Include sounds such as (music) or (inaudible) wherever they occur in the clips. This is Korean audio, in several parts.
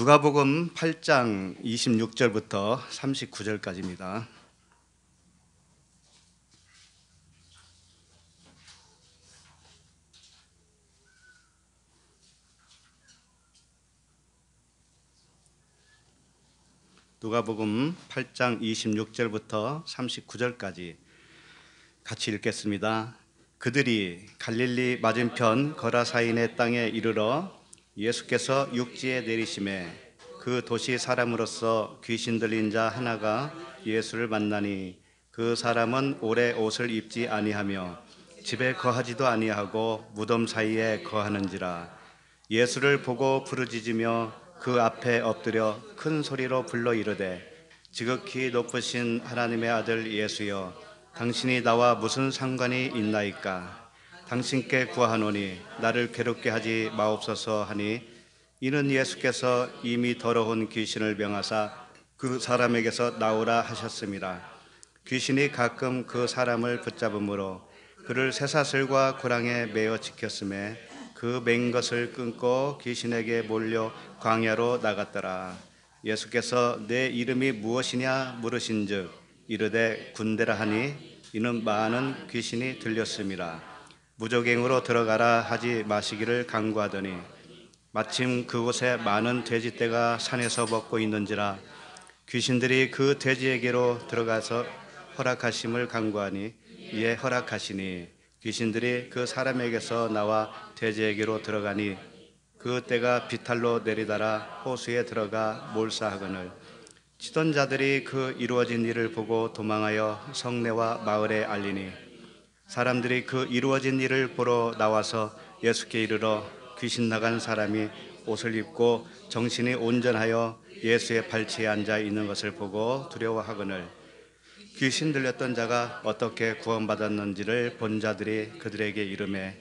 누가복음 8장 26절부터 39절까지입니다. 누가복음 8장 26절부터 39절까지 같이 읽겠습니다. 그들이 갈릴리 맞은편 거라사인의 땅에 이르러 예수께서 육지에 내리심에 그 도시 사람으로서 귀신 들린 자 하나가 예수를 만나니 그 사람은 오래 옷을 입지 아니하며 집에 거하지도 아니하고 무덤 사이에 거하는지라 예수를 보고 부르짖으며 그 앞에 엎드려 큰 소리로 불러 이르되 지극히 높으신 하나님의 아들 예수여 당신이 나와 무슨 상관이 있나이까 당신께 구하노니 나를 괴롭게 하지 마옵소서 하니 이는 예수께서 이미 더러운 귀신을 명하사 그 사람에게서 나오라 하셨습니다. 귀신이 가끔 그 사람을 붙잡음으로 그를 새사슬과 고랑에 매어 지켰음에 그맨 것을 끊고 귀신에게 몰려 광야로 나갔더라. 예수께서 내 이름이 무엇이냐 물으신즉 이르되 군대라 하니 이는 많은 귀신이 들렸습니다. 무적행으로 들어가라 하지 마시기를 강구하더니 마침 그곳에 많은 돼지떼가 산에서 먹고 있는지라 귀신들이 그 돼지에게로 들어가서 허락하심을 강구하니 이에 허락하시니 귀신들이 그 사람에게서 나와 돼지에게로 들어가니 그 때가 비탈로 내리다라 호수에 들어가 몰사하거늘 치던 자들이 그 이루어진 일을 보고 도망하여 성내와 마을에 알리니 사람들이 그 이루어진 일을 보러 나와서 예수께 이르러 귀신 나간 사람이 옷을 입고 정신이 온전하여 예수의 발치에 앉아 있는 것을 보고 두려워하거늘 귀신 들렸던 자가 어떻게 구원받았는지를 본 자들이 그들에게 이름해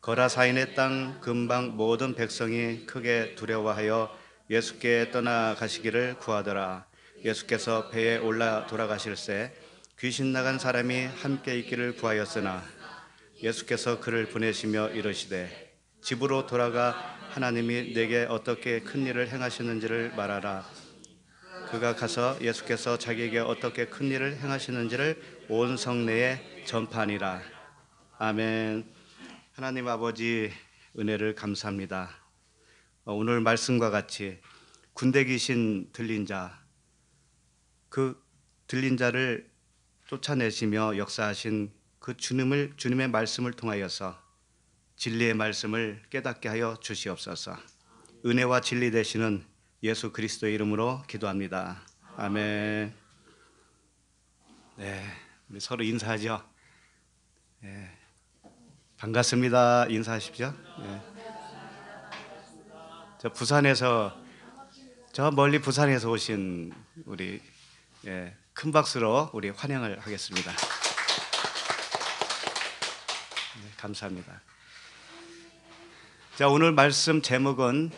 거라사인의 땅 근방 모든 백성이 크게 두려워하여 예수께 떠나가시기를 구하더라 예수께서 배에 올라 돌아가실새 귀신 나간 사람이 함께 있기를 구하였으나 예수께서 그를 보내시며 이르시되 집으로 돌아가 하나님이 내게 어떻게 큰 일을 행하시는지를 말하라. 그가 가서 예수께서 자기에게 어떻게 큰 일을 행하시는지를 온 성내에 전파하니라. 아멘. 하나님 아버지 은혜를 감사합니다. 어, 오늘 말씀과 같이 군대 귀신 들린 자, 그 들린 자를 쫓아내시며 역사하신 그 주님을 주님의 말씀을 통하여서 진리의 말씀을 깨닫게 하여 주시옵소서. 은혜와 진리 되시는 예수 그리스도의 이름으로 기도합니다. 아멘. 네, 우리 서로 인사하죠. 네, 반갑습니다. 인사하십시오. 네. 저 부산에서 저 멀리 부산에서 오신 우리 예, 큰 박수로 우리 환영을 하겠습니다. 네, 감사합니다. 자, 오늘 말씀 제목은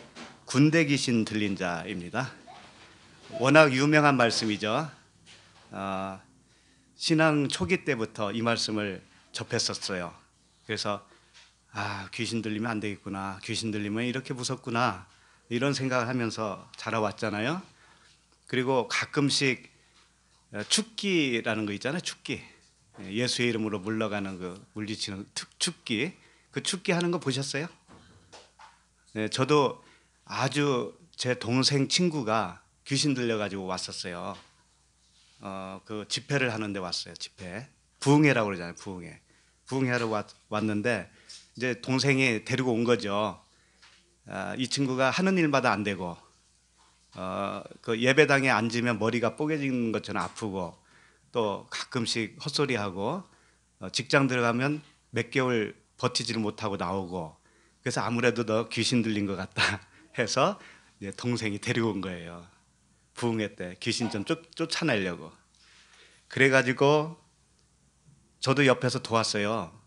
군대 귀신 들린 자입니다. 워낙 유명한 말씀이죠. 어, 신앙 초기 때부터 이 말씀을 접했었어요. 그래서 아, 귀신 들리면 안 되겠구나. 귀신 들리면 이렇게 무섭구나. 이런 생각을 하면서 자라왔잖아요. 그리고 가끔씩 어, 축기라는 거 있잖아요. 축기. 예, 예수의 이름으로 물러가는 그 물리치는 축기. 그 축기 하는 거 보셨어요? 네, 저도 아주 제 동생 친구가 귀신 들려 가지고 왔었어요. 어, 그 집회를 하는데 왔어요. 집회. 부흥회라고 그러잖아요. 부흥회. 부흥회하 왔는데 이제 동생이 데리고 온 거죠. 아, 이 친구가 하는 일마다 안 되고 어, 그 예배당에 앉으면 머리가 뽀개지는 것처럼 아프고 또 가끔씩 헛소리하고 어, 직장 들어가면 몇 개월 버티지를 못하고 나오고 그래서 아무래도 너 귀신 들린 것 같다 (laughs) 해서 이제 동생이 데리고온 거예요. 부흥회 때 귀신 좀 쫓, 쫓아내려고. 그래가지고 저도 옆에서 도왔어요.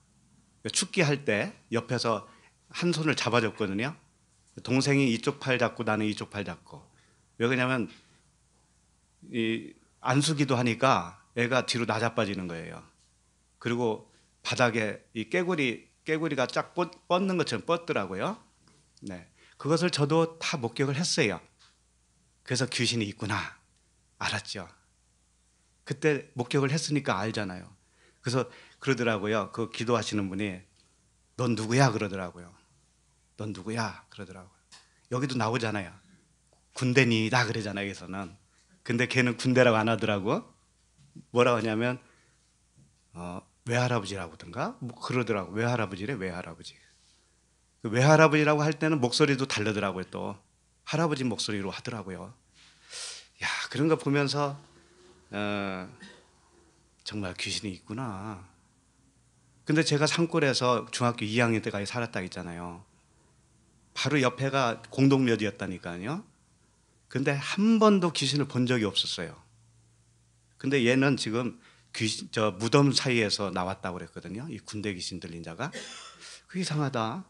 축기 할때 옆에서 한 손을 잡아줬거든요. 동생이 이쪽 팔 잡고 나는 이쪽 팔 잡고 왜 그러냐면 이 안수기도 하니까 애가 뒤로 낮아빠지는 거예요. 그리고 바닥에 이 깨구리 깨구리가 쫙 뻗, 뻗는 것처럼 뻗더라고요. 네. 그것을 저도 다 목격을 했어요. 그래서 귀신이 있구나 알았죠. 그때 목격을 했으니까 알잖아요. 그래서 그러더라고요. 그 기도하시는 분이 넌 누구야 그러더라고요. 넌 누구야 그러더라고요. 여기도 나오잖아요. 군대니다 그러잖아요. 여기서는. 근데 걔는 군대라고 안 하더라고. 뭐라고 하냐면 어, 외할아버지라고든가 뭐 그러더라고. 외할아버지래 외할아버지. 그 외할아버지라고 할 때는 목소리도 다르더라고요. 또 할아버지 목소리로 하더라고요. 야 그런 거 보면서 어, 정말 귀신이 있구나. 근데 제가 산골에서 중학교 2학년 때까지 살았다 했잖아요. 바로 옆에가 공동묘지였다니까요. 근데 한 번도 귀신을 본 적이 없었어요. 근데 얘는 지금 귀신, 저 무덤 사이에서 나왔다고 그랬거든요. 이 군대 귀신 들린 자가. 그 이상하다.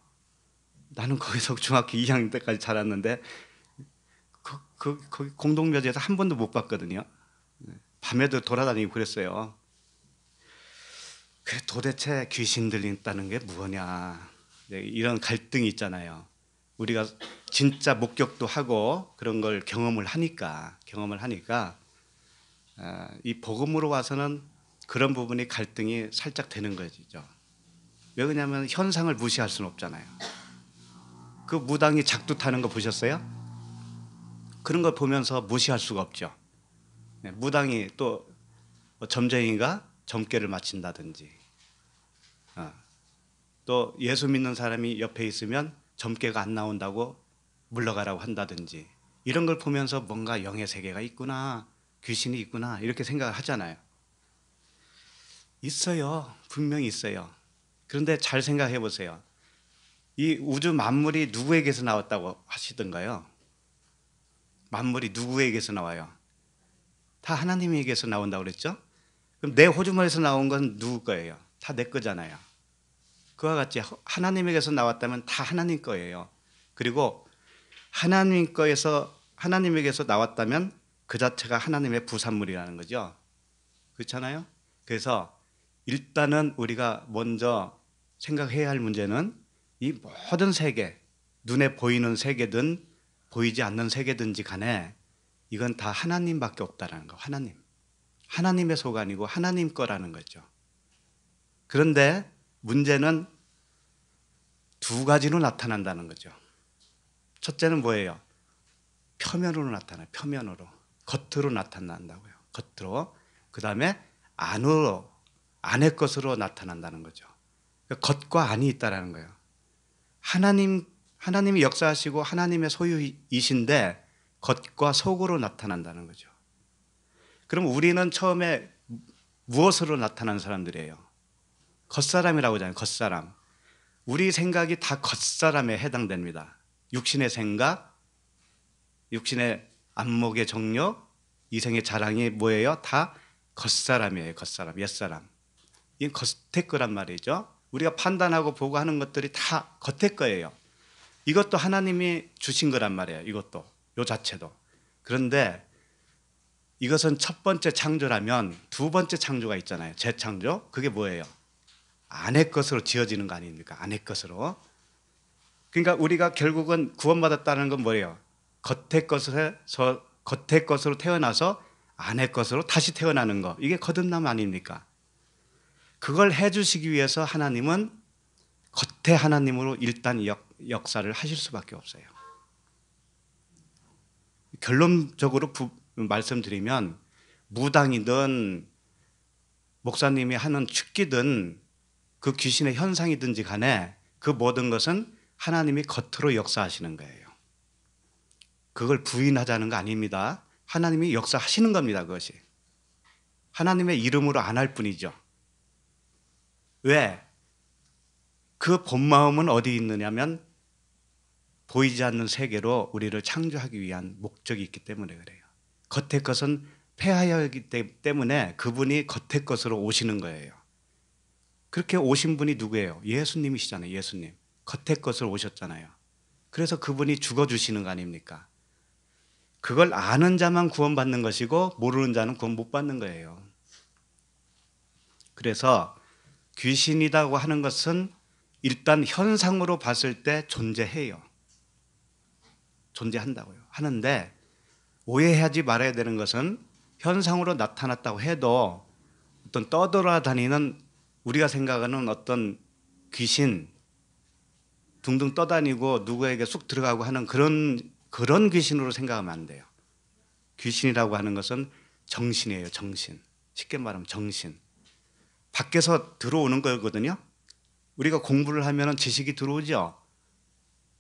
나는 거기서 중학교 2학년 때까지 자랐는데 그, 그, 거기 공동묘지에서 한 번도 못 봤거든요. 밤에도 돌아다니고 그랬어요. 그 도대체 귀신 들린다는 게 뭐냐. 네, 이런 갈등이 있잖아요. 우리가 진짜 목격도 하고 그런 걸 경험을 하니까 경험을 하니까 아, 이 복음으로 와서는 그런 부분이 갈등이 살짝 되는 거죠. 왜 그러냐면 현상을 무시할 수는 없잖아요. 그 무당이 작두 타는 거 보셨어요? 그런 걸 보면서 무시할 수가 없죠. 네, 무당이 또 뭐 점쟁이가 점괘를 맞힌다든지 아, 또 예수 믿는 사람이 옆에 있으면 점괘가 안 나온다고 물러가라고 한다든지 이런 걸 보면서 뭔가 영의 세계가 있구나 귀신이 있구나 이렇게 생각을 하잖아요. 있어요. 분명히 있어요. 그런데 잘 생각해 보세요. 이 우주 만물이 누구에게서 나왔다고 하시던가요? 만물이 누구에게서 나와요? 다 하나님에게서 나온다고 그랬죠? 그럼 내 호주머니에서 나온 건 누구 거예요? 다 내 거잖아요. 그와 같이 하나님에게서 나왔다면 다 하나님 거예요. 그리고 하나님 거에서 하나님에게서 나왔다면 그 자체가 하나님의 부산물이라는 거죠. 그렇잖아요? 그래서 일단은 우리가 먼저 생각해야 할 문제는 이 모든 세계, 눈에 보이는 세계든 보이지 않는 세계든지 간에 이건 다 하나님밖에 없다라는 거. 하나님. 하나님의 소관이고 하나님 거라는 거죠. 그런데 문제는 두 가지로 나타난다는 거죠. 첫째는 뭐예요? 표면으로 나타나 표면으로 겉으로 나타난다고요. 겉으로 그 다음에 안으로 안의 것으로 나타난다는 거죠. 그러니까 겉과 안이 있다라는 거예요. 하나님 하나님이 역사하시고 하나님의 소유이신데 겉과 속으로 나타난다는 거죠. 그럼 우리는 처음에 무엇으로 나타난 사람들이에요? 겉사람이라고 하잖아요. 겉사람. 우리 생각이 다 겉사람에 해당됩니다. 육신의 생각, 육신의 안목의 정력, 이생의 자랑이 뭐예요? 다 겉사람이에요. 겉사람, 옛사람. 이 겉의 거란 말이죠. 우리가 판단하고 보고 하는 것들이 다 겉의 거예요. 이것도 하나님이 주신 거란 말이에요. 이것도. 요 자체도. 그런데 이것은 첫 번째 창조라면 두 번째 창조가 있잖아요. 재창조. 그게 뭐예요? 아내 것으로 지어지는 거 아닙니까? 아내 것으로. 그러니까 우리가 결국은 구원받았다는 건 뭐예요? 겉의 것에서 겉의 것으로 태어나서 아내 것으로 다시 태어나는 거. 이게 거듭남 아닙니까? 그걸 해주시기 위해서 하나님은 겉에 하나님으로 일단 역, 역사를 하실 수밖에 없어요. 결론적으로 부, 말씀드리면 무당이든 목사님이 하는 축기든 그 귀신의 현상이든지 간에 그 모든 것은 하나님이 겉으로 역사하시는 거예요. 그걸 부인하자는 거 아닙니다. 하나님이 역사하시는 겁니다, 그것이. 하나님의 이름으로 안 할 뿐이죠. 왜? 그 본마음은 어디 있느냐면 보이지 않는 세계로 우리를 창조하기 위한 목적이 있기 때문에 그래요. 겉의 것은 폐하였기 때문에 그분이 겉의 것으로 오시는 거예요. 그렇게 오신 분이 누구예요? 예수님이시잖아요. 예수님. 겉에 것을 오셨잖아요. 그래서 그분이 죽어주시는 거 아닙니까? 그걸 아는 자만 구원받는 것이고 모르는 자는 구원 못 받는 거예요. 그래서 귀신이라고 하는 것은 일단 현상으로 봤을 때 존재해요. 존재한다고요. 하는데 오해하지 말아야 되는 것은 현상으로 나타났다고 해도 어떤 떠돌아다니는 우리가 생각하는 어떤 귀신 둥둥 떠다니고 누구에게 쑥 들어가고 하는 그런 그런 귀신으로 생각하면 안 돼요. 귀신이라고 하는 것은 정신이에요, 정신. 쉽게 말하면 정신. 밖에서 들어오는 거거든요. 우리가 공부를 하면 지식이 들어오죠.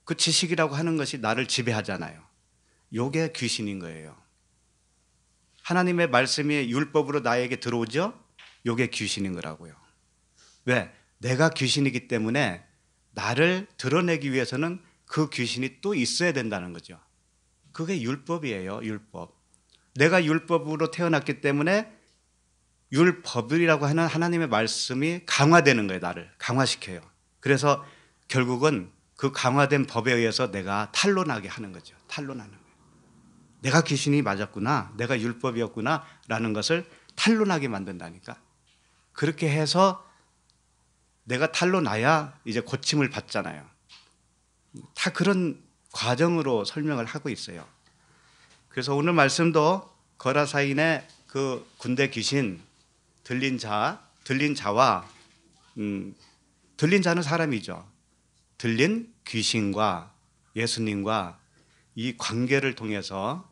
그 지식이라고 하는 것이 나를 지배하잖아요. 요게 귀신인 거예요. 하나님의 말씀이 율법으로 나에게 들어오죠? 요게 귀신인 거라고요. 왜? 내가 귀신이기 때문에 나를 드러내기 위해서는 그 귀신이 또 있어야 된다는 거죠. 그게 율법이에요, 율법. 내가 율법으로 태어났기 때문에 율법이라고 하는 하나님의 말씀이 강화되는 거예요, 나를. 강화시켜요. 그래서 결국은 그 강화된 법에 의해서 내가 탄로나게 하는 거죠. 탄로나는 거예요. 내가 귀신이 맞았구나. 내가 율법이었구나. 라는 것을 탄로나게 만든다니까. 그렇게 해서 내가 탈로 나야 이제 고침을 받잖아요. 다 그런 과정으로 설명을 하고 있어요. 그래서 오늘 말씀도 거라사인의 그 군대 귀신 들린 자, 들린 자와 음, 들린 자는 사람이죠. 들린 귀신과 예수님과 이 관계를 통해서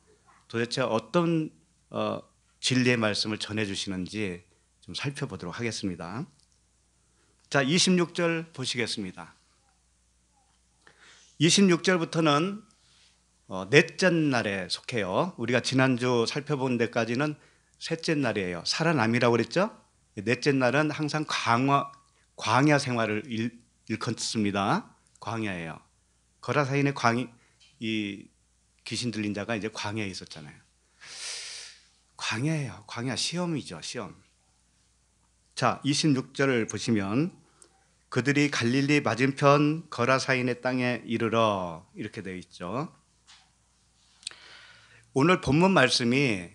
도대체 어떤 어, 진리의 말씀을 전해 주시는지 좀 살펴보도록 하겠습니다. 자, 26절 보시겠습니다. 26절부터는 어, 넷째 날에 속해요. 우리가 지난주 살펴본 데까지는 셋째 날이에요. 살아남이라고 그랬죠? 넷째 날은 항상 강화, 광야 생활을 일, 일컫습니다. 광야예요. 거라사인의 광이 이 귀신 들린 자가 이제 광야에 있었잖아요. 광야예요. 광야 시험이죠. 시험. 자, 26절을 보시면 그들이 갈릴리 맞은편 거라사인의 땅에 이르러 이렇게 되어 있죠. 오늘 본문 말씀이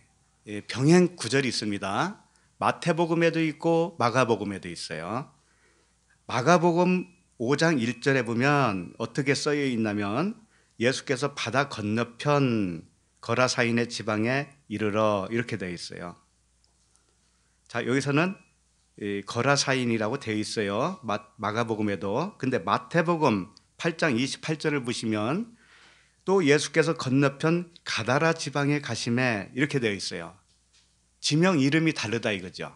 예, 병행 구절이 있습니다. 마태복음에도 있고 마가복음에도 있어요. 마가복음 5장 1절에 보면 어떻게 써여 있냐면 예수께서 바다 건너편 거라사인의 지방에 이르러 이렇게 되어 있어요. 자, 여기서는 거라사인이라고 되어 있어요. 마, 가복음에도 근데 마태복음 8장 28절을 보시면 또 예수께서 건너편 가다라 지방에 가심에 이렇게 되어 있어요. 지명 이름이 다르다 이거죠.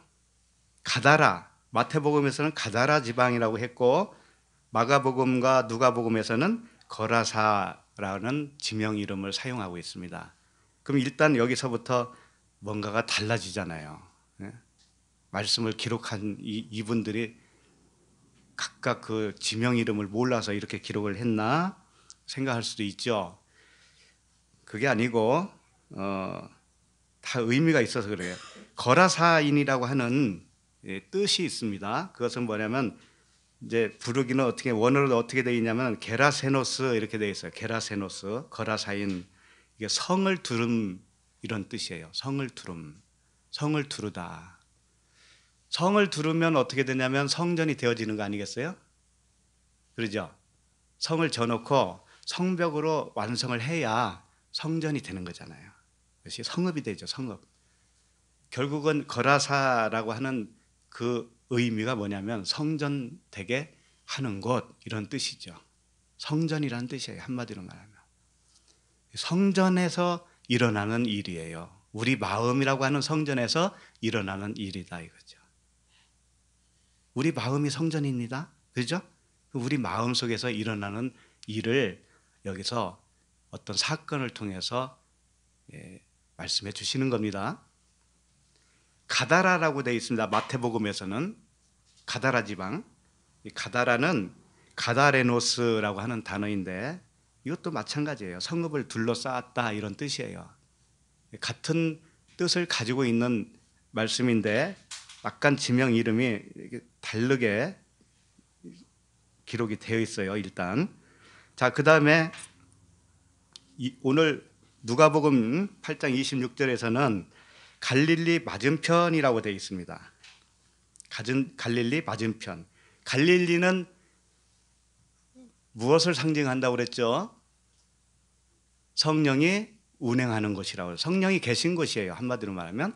가다라 마태복음에서는 가다라 지방이라고 했고 마가복음과 누가복음에서는 거라사라는 지명 이름을 사용하고 있습니다. 그럼 일단 여기서부터 뭔가가 달라지잖아요. 말씀을 기록한 이, 이분들이 각각 그 지명 이름을 몰라서 이렇게 기록을 했나 생각할 수도 있죠. 그게 아니고 어, 다 의미가 있어서 그래요. 거라사인이라고 하는 예, 뜻이 있습니다. 그것은 뭐냐면 이제 부르기는 어떻게 원어로 어떻게 되어 있냐면 게라세노스 이렇게 되어 있어요. 게라세노스 거라사인 이게 성을 두름 이런 뜻이에요. 성을 두름 성을 두르다. 성을 두르면 어떻게 되냐면 성전이 되어지는 거 아니겠어요? 그러죠? 성을 져놓고 성벽으로 완성을 해야 성전이 되는 거잖아요. 그것이 성읍이 되죠, 성읍. 결국은 거라사라고 하는 그 의미가 뭐냐면 성전 되게 하는 곳 이런 뜻이죠. 성전이란 뜻이에요. 한마디로 말하면. 성전에서 일어나는 일이에요. 우리 마음이라고 하는 성전에서 일어나는 일이다 이거죠. 우리 마음이 성전입니다. 그죠? 우리 마음 속에서 일어나는 일을 여기서 어떤 사건을 통해서 예, 말씀해 주시는 겁니다. 가다라라고 되어 있습니다. 마태복음에서는 가다라 지방. 가다라는 가다레노스라고 하는 단어인데 이것도 마찬가지예요. 성읍을 둘러싸았다 이런 뜻이에요. 같은 뜻을 가지고 있는 말씀인데 약간 지명 이름이 다르게 기록이 되어 있어요. 일단 자그 다음에 오늘 누가복음 8장 26절에서는 갈릴리 맞은편이라고 되어 있습니다. 가진, 갈릴리 맞은편. 갈릴리는 무엇을 상징한다고 그랬죠? 성령이 운행하는 곳이라고 성령이 계신 곳이에요. 한마디로 말하면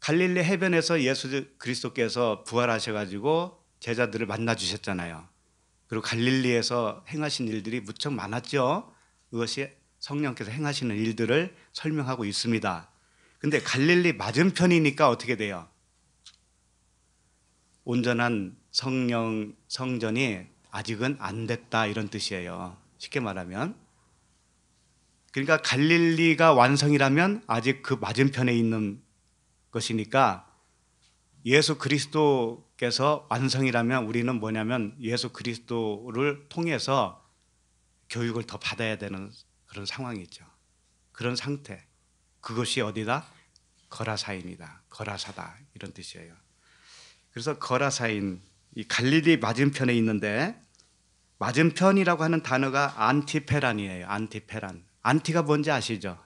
갈릴리 해변에서 예수 그리스도께서 부활하셔 가지고 제자들을 만나 주셨잖아요. 그리고 갈릴리에서 행하신 일들이 무척 많았죠. 그것이 성령께서 행하시는 일들을 설명하고 있습니다. 근데 갈릴리 맞은편이니까 어떻게 돼요? 온전한 성령 성전이 아직은 안 됐다 이런 뜻이에요. 쉽게 말하면 그러니까 갈릴리가 완성이라면 아직 그 맞은편에 있는 것이니까 예수 그리스도께서 완성이라면 우리는 뭐냐면 예수 그리스도를 통해서 교육을 더 받아야 되는 그런 상황이죠. 그런 상태. 그것이 어디다? 거라사인이다 거라사다. 이런 뜻이에요. 그래서 거라사인 이 갈릴리 맞은편에 있는데 맞은편이라고 하는 단어가 안티페란이에요. 안티페란. 안티가 뭔지 아시죠?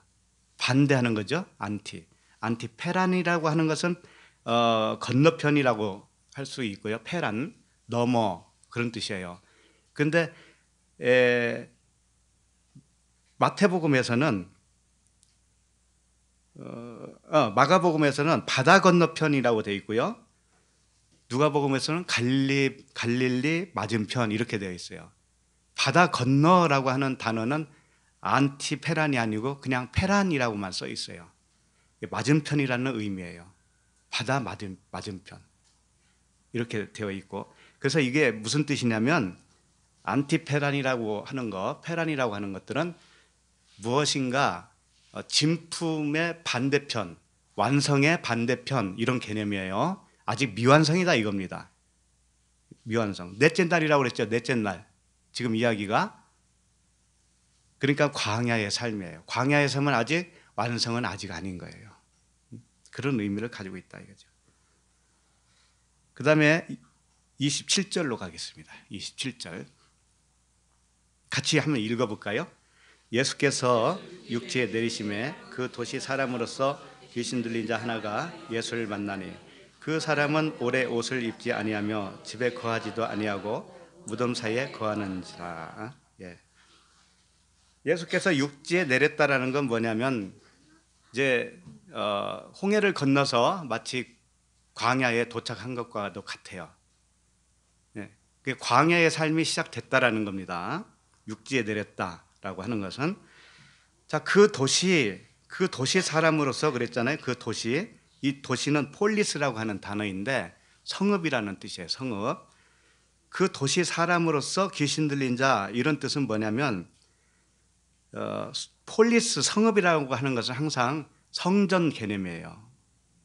반대하는 거죠. 안티. 안티페란이라고 하는 것은 어, 건너편이라고 할 수 있고요. 페란 넘어 그런 뜻이에요. 근데 에, 마태복음에서는 어, 어, 마가복음에서는 바다 건너편이라고 되어 있고요. 누가복음에서는 갈리, 갈릴리 맞은편 이렇게 되어 있어요. 바다 건너라고 하는 단어는 안티페란이 아니고 그냥 페란이라고만 써 있어요. 맞은편이라는 의미예요. 바다 맞은, 맞은편. 이렇게 되어 있고. 그래서 이게 무슨 뜻이냐면 안티페란이라고 하는 것, 페란이라고 하는 것들은 무엇인가 어, 진품의 반대편, 완성의 반대편 이런 개념이에요. 아직 미완성이다 이겁니다. 미완성. 넷째 날이라고 그랬죠. 넷째 날. 지금 이야기가 그러니까 광야의 삶이에요. 광야의 삶은 아직 완성은 아직 아닌 거예요. 그런 의미를 가지고 있다 이거죠. 그 다음에 27절로 가겠습니다. 27절. 같이 한번 읽어볼까요? 예수께서 육지에 내리심에 그 도시 사람으로서 귀신 들린 자 하나가 예수를 만나니 그 사람은 오래 옷을 입지 아니하며 집에 거하지도 아니하고 무덤 사이에 거하는지라. 예. 예수께서 육지에 내렸다라는 건 뭐냐면 이제 어, 홍해를 건너서 마치 광야에 도착한 것과도 같아요. 네, 그 광야의 삶이 시작됐다라는 겁니다. 육지에 내렸다라고 하는 것은 자그 도시 그 도시 사람으로서 그랬잖아요. 그 도시 이 도시는 폴리스라고 하는 단어인데 성읍이라는 뜻이에요. 성읍 그 도시 사람으로서 귀신 들린 자 이런 뜻은 뭐냐면 어, 폴리스 성읍이라고 하는 것은 항상 성전 개념이에요.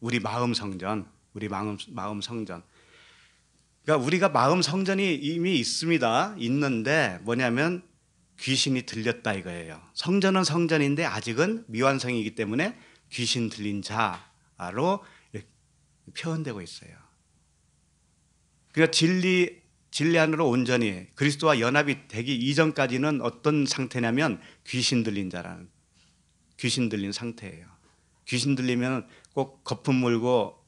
우리 마음 성전, 우리 마음, 마음 성전. 그러니까 우리가 마음 성전이 이미 있습니다. 있는데 뭐냐면 귀신이 들렸다 이거예요. 성전은 성전인데 아직은 미완성이기 때문에 귀신 들린 자로 표현되고 있어요. 그러니까 진리 진리 안으로 온전히 그리스도와 연합이 되기 이전까지는 어떤 상태냐면 귀신 들린 자라는 귀신 들린 상태예요. 귀신 들리면 꼭 거품 물고 막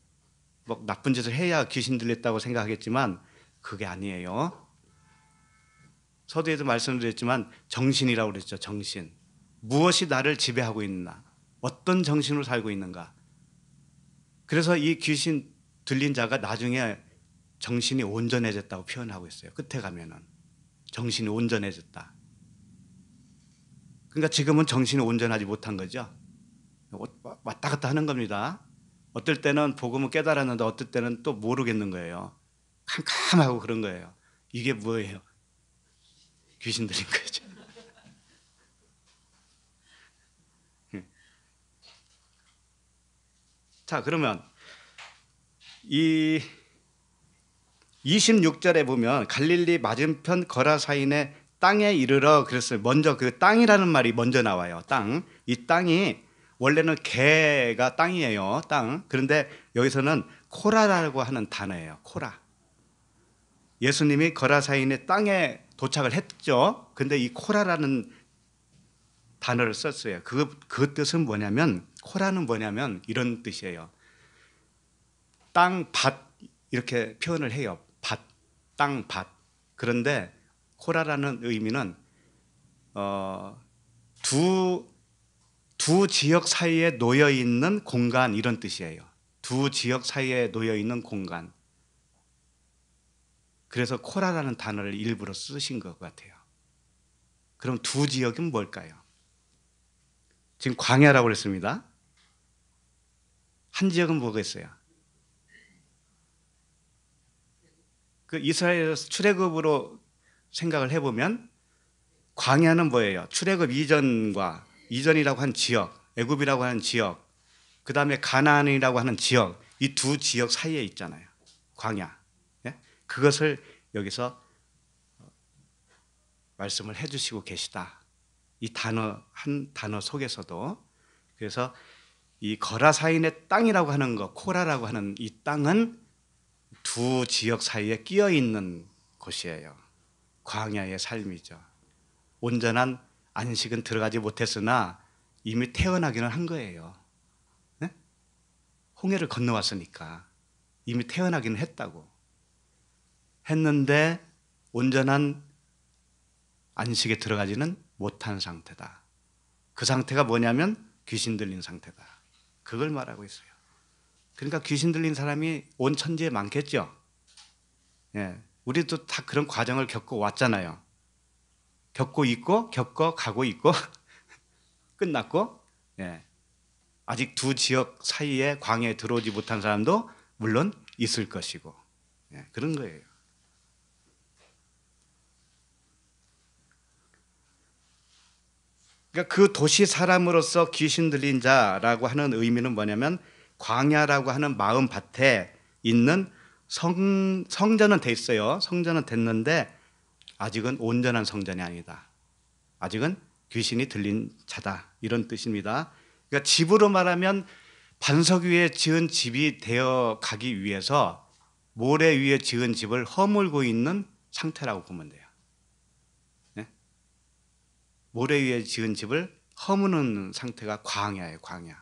뭐 나쁜 짓을 해야 귀신 들렸다고 생각하겠지만 그게 아니에요. 서두에도 말씀드렸지만 정신이라고 그랬죠. 정신. 무엇이 나를 지배하고 있나? 어떤 정신으로 살고 있는가? 그래서 이 귀신 들린 자가 나중에 정신이 온전해졌다고 표현하고 있어요. 끝에 가면은 정신이 온전해졌다. 그러니까 지금은 정신이 온전하지 못한 거죠. 어, 왔다 갔다 하는 겁니다. 어떨 때는 복음을 깨달았는데 어떨 때는 또 모르겠는 거예요. 캄캄하고 그런 거예요. 이게 뭐예요? 귀신들인 거죠. (laughs) 자, 그러면 이 26절에 보면 갈릴리 맞은편 거라사인의 땅에 이르러 그랬어요. 먼저 그 땅이라는 말이 먼저 나와요. 땅. 이 땅이 원래는 개가 땅이에요. 땅. 그런데 여기서는 코라라고 하는 단어예요. 코라. 예수님이 거라사인의 땅에 도착을 했죠. 근데 이 코라라는 단어를 썼어요. 그, 그 뜻은 뭐냐면, 코라는 뭐냐면 이런 뜻이에요. 땅, 밭, 이렇게 표현을 해요. 땅, 밭. 그런데 코라라는 의미는 어, 두, 두 지역 사이에 놓여 있는 공간 이런 뜻이에요. 두 지역 사이에 놓여 있는 공간. 그래서 코라라는 단어를 일부러 쓰신 것 같아요. 그럼 두 지역은 뭘까요? 지금 광야라고 그랬습니다. 한 지역은 뭐겠어요? 그 이스라엘에서 출애굽으로 생각을 해보면 광야는 뭐예요? 출애굽 이전과 이전이라고 한 지역, 애굽이라고 하는 지역, 그 다음에 가나안이라고 하는 지역 이 두 지역 사이에 있잖아요. 광야. 예? 그것을 여기서 말씀을 해주시고 계시다. 이 단어 한 단어 속에서도 그래서 이 거라사인의 땅이라고 하는 거, 코라라고 하는 이 땅은 두 지역 사이에 끼어 있는 곳이에요. 광야의 삶이죠. 온전한 안식은 들어가지 못했으나 이미 태어나기는 한 거예요. 네? 홍해를 건너왔으니까 이미 태어나기는 했다고. 했는데 온전한 안식에 들어가지는 못한 상태다. 그 상태가 뭐냐면 귀신 들린 상태다. 그걸 말하고 있어요. 그러니까 귀신 들린 사람이 온 천지에 많겠죠. 예. 우리도 다 그런 과정을 겪고 왔잖아요. 겪고 있고, 겪어 가고 있고, (laughs) 끝났고, 예. 아직 두 지역 사이에 광에 들어오지 못한 사람도 물론 있을 것이고, 예. 그런 거예요. 그러니까 그 도시 사람으로서 귀신 들린 자라고 하는 의미는 뭐냐면 광야라고 하는 마음 밭에 있는 성, 성전은 돼 있어요. 성전은 됐는데 아직은 온전한 성전이 아니다. 아직은 귀신이 들린 자다. 이런 뜻입니다. 그러니까 집으로 말하면 반석 위에 지은 집이 되어 가기 위해서 모래 위에 지은 집을 허물고 있는 상태라고 보면 돼요. 네? 모래 위에 지은 집을 허무는 상태가 광야예요, 광야.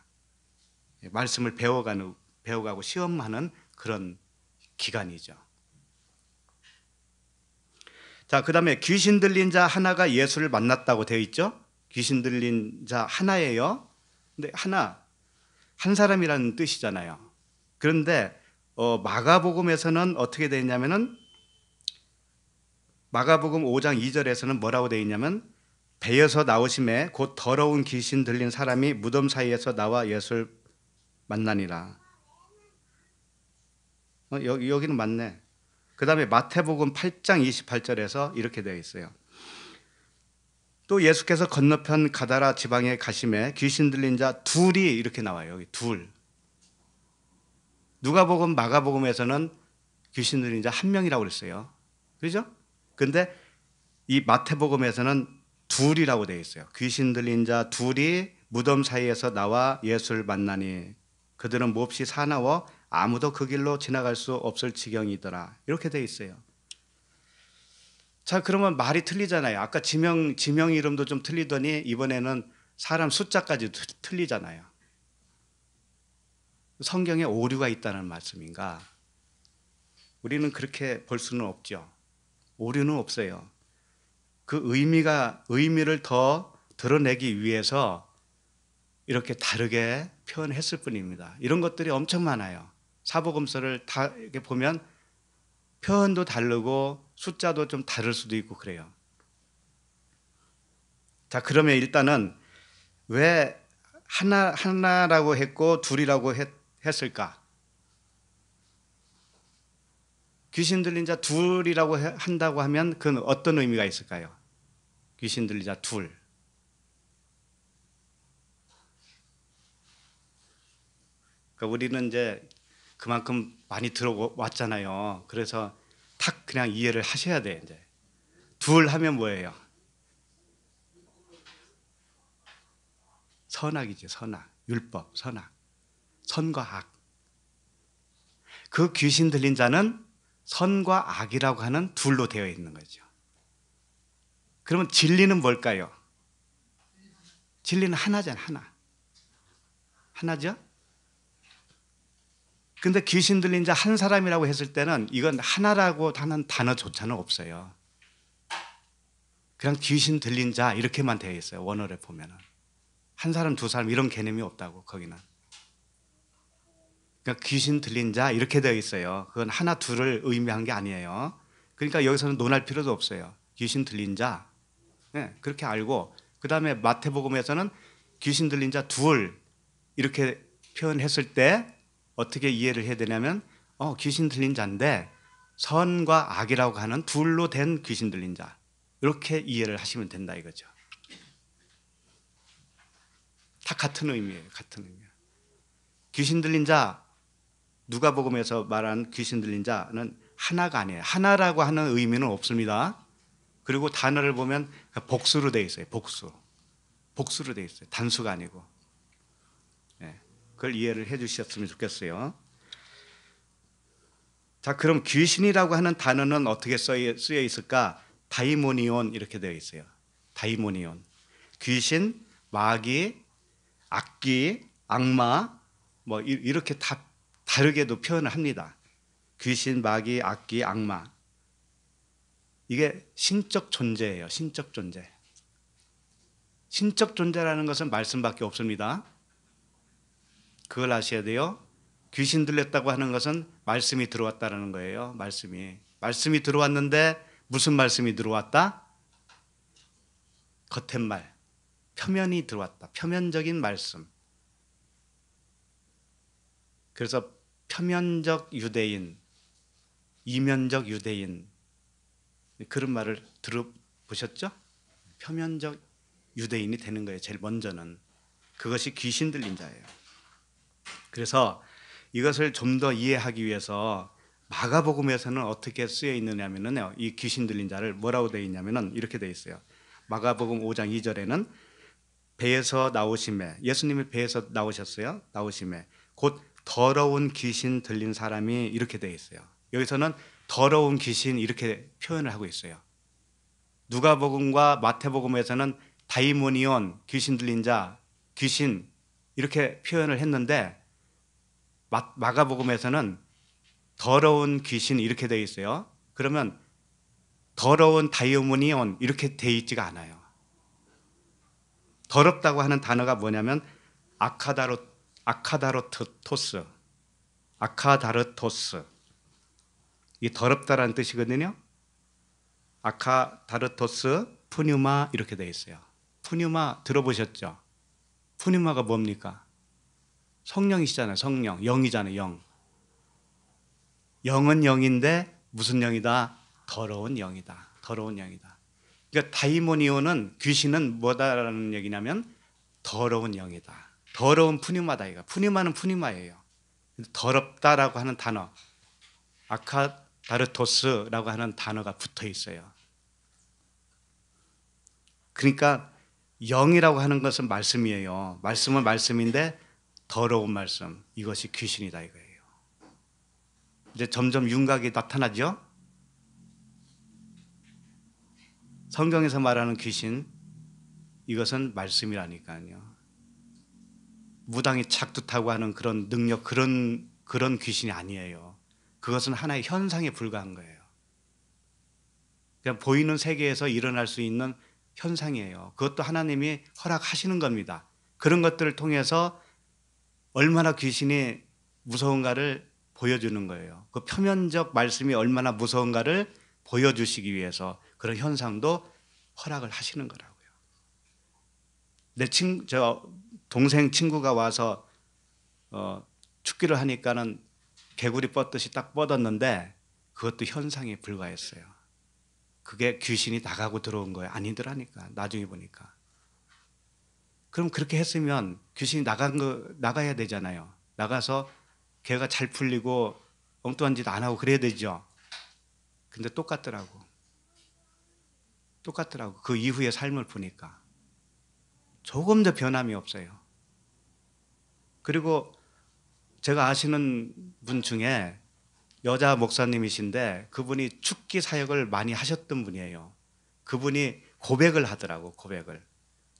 예, 말씀을 배워가는 배워가고 시험하는 그런 기간이죠. 자, 그다음에 귀신 들린 자 하나가 예수를 만났다고 되어 있죠. 귀신 들린 자 하나예요. 근데 하나 한 사람이라는 뜻이잖아요. 그런데 어, 마가복음에서는 어떻게 되어 있냐면은 마가복음 5장 2절에서는 뭐라고 되어 있냐면 배에서 나오심에 곧 더러운 귀신 들린 사람이 무덤 사이에서 나와 예수를 만나니라. 어, 여기, 여기는 맞네. 그 다음에 마태복음 8장 28절에서 이렇게 되어 있어요. 또 예수께서 건너편 가다라 지방에 가심에 귀신 들린 자 둘이 이렇게 나와요. 여기 둘. 누가복음 마가복음에서는 귀신 들린 자 한 명이라고 그랬어요. 그죠? 근데 이 마태복음에서는 둘이라고 되어 있어요. 귀신 들린 자 둘이 무덤 사이에서 나와 예수를 만나니 그들은 몹시 사나워 아무도 그 길로 지나갈 수 없을 지경이더라. 이렇게 돼 있어요. 자, 그러면 말이 틀리잖아요. 아까 지명 지명 이름도 좀 틀리더니 이번에는 사람 숫자까지 틀리잖아요. 성경에 오류가 있다는 말씀인가? 우리는 그렇게 볼 수는 없죠. 오류는 없어요. 그 의미가 의미를 더 드러내기 위해서 이렇게 다르게 표현했을 뿐입니다. 이런 것들이 엄청 많아요. 사복음서를 다 이렇게 보면 표현도 다르고 숫자도 좀 다를 수도 있고 그래요. 자, 그러면 일단은 왜 하나 하나라고 했고 둘이라고 했, 했을까? 귀신 들린 자 둘이라고 한다고 하면 그건 어떤 의미가 있을까요? 귀신 들린 자 둘. 그러니까 우리는 이제 그만큼 많이 들어왔잖아요. 그래서 탁 그냥 이해를 하셔야 돼 이제 둘 하면 뭐예요? 선악이죠 선악 율법 선악 선과 악. 그 귀신 들린 자는 선과 악이라고 하는 둘로 되어 있는 거죠. 그러면 진리는 뭘까요? 진리는 하나잖아, 하나. 하나죠? 근데 귀신 들린 자 한 사람이라고 했을 때는 이건 하나라고 하는 단어조차는 없어요. 그냥 귀신 들린 자 이렇게만 되어 있어요. 원어를 보면은. 한 사람, 두 사람 이런 개념이 없다고 거기는. 그러니까 귀신 들린 자 이렇게 되어 있어요. 그건 하나 둘을 의미한 게 아니에요. 그러니까 여기서는 논할 필요도 없어요. 귀신 들린 자. 네, 그렇게 알고 그다음에 마태복음에서는 귀신 들린 자 둘 이렇게 표현했을 때 어떻게 이해를 해야 되냐면 어, 귀신 들린 자인데 선과 악이라고 하는 둘로 된 귀신 들린 자 이렇게 이해를 하시면 된다 이거죠. 다 같은 의미예요. 같은 의미. 귀신 들린 자 누가복음에서 말한 귀신 들린 자는 하나가 아니에요. 하나라고 하는 의미는 없습니다. 그리고 단어를 보면 복수로 되어 있어요. 복수. 복수로 되어 있어요. 단수가 아니고. 그걸 이해를 해 주셨으면 좋겠어요. 자, 그럼 귀신이라고 하는 단어는 어떻게 쓰여 있을까? 다이모니온 이렇게 되어 있어요. 다이모니온. 귀신, 마귀, 악귀, 악마 뭐 이렇게 다 다르게도 표현을 합니다. 귀신, 마귀, 악귀, 악마. 이게 신적 존재예요. 신적 존재. 신적 존재라는 것은 말씀밖에 없습니다. 그걸 아셔야 돼요. 귀신 들렸다고 하는 것은 말씀이 들어왔다는 거예요. 말씀이. 말씀이 들어왔는데 무슨 말씀이 들어왔다? 겉엔 말. 표면이 들어왔다. 표면적인 말씀. 그래서 표면적 유대인, 이면적 유대인 그런 말을 들어보셨죠? 표면적 유대인이 되는 거예요. 제일 먼저는 그것이 귀신 들린 자예요. 그래서 이것을 좀 더 이해하기 위해서 마가복음에서는 어떻게 쓰여 있느냐면은요. 이 귀신 들린 자를 뭐라고 되어 있냐면은 이렇게 되어 있어요. 마가복음 5장 2절에는 배에서 나오심에 예수님이 배에서 나오셨어요. 나오심에 곧 더러운 귀신 들린 사람이 이렇게 되 있어요. 여기서는 더러운 귀신 이렇게 표현을 하고 있어요. 누가복음과 마태복음에서는 다이모니온 귀신 들린 자 귀신 이렇게 표현을 했는데 마, 가복음에서는 더러운 귀신 이렇게 되어 있어요. 그러면 더러운 다이오모니온 이렇게 되어 있지가 않아요. 더럽다고 하는 단어가 뭐냐면 아카다로 아카다로토스 아카다르토스 이 더럽다라는 뜻이거든요. 아카다르토스 푸뉴마 이렇게 되어 있어요. 푸뉴마 들어보셨죠? 푸뉴마가 뭡니까? 성령이시잖아요. 성령. 영이잖아요. 영. 영은 영인데 무슨 영이다? 더러운 영이다. 더러운 영이다. 그러니까 다이모니오는 귀신은 뭐다라는 얘기냐면 더러운 영이다. 더러운 푸니마다 이거. 푸니마는 푸니마예요. 더럽다라고 하는 단어 아카다르토스라고 하는 단어가 붙어 있어요. 그러니까 영이라고 하는 것은 말씀이에요. 말씀은 말씀인데 더러운 말씀 이것이 귀신이다 이거예요. 이제 점점 윤곽이 나타나죠. 성경에서 말하는 귀신 이것은 말씀이라니까요. 무당이 착두타고 하는 그런 능력 그런 그런 귀신이 아니에요. 그것은 하나의 현상에 불과한 거예요. 그냥 보이는 세계에서 일어날 수 있는 현상이에요. 그것도 하나님이 허락하시는 겁니다. 그런 것들을 통해서 얼마나 귀신이 무서운가를 보여주는 거예요. 그 표면적 말씀이 얼마나 무서운가를 보여주시기 위해서 그런 현상도 허락을 하시는 거라고요. 내 친, 저 동생 친구가 와서 어, 축기를 하니까는 개구리 뻗듯이 딱 뻗었는데 그것도 현상에 불과했어요. 그게 귀신이 나가고 들어온 거예요. 아니더라니까. 나중에 보니까. 그럼 그렇게 했으면 귀신이 나간 거 나가야 되잖아요. 나가서 걔가 잘 풀리고 엉뚱한 짓 안 하고 그래야 되죠. 근데 똑같더라고. 똑같더라고. 그이후에 삶을 보니까 조금 더 변함이 없어요. 그리고 제가 아시는 분 중에 여자 목사님이신데 그분이 축기 사역을 많이 하셨던 분이에요. 그분이 고백을 하더라고 고백을.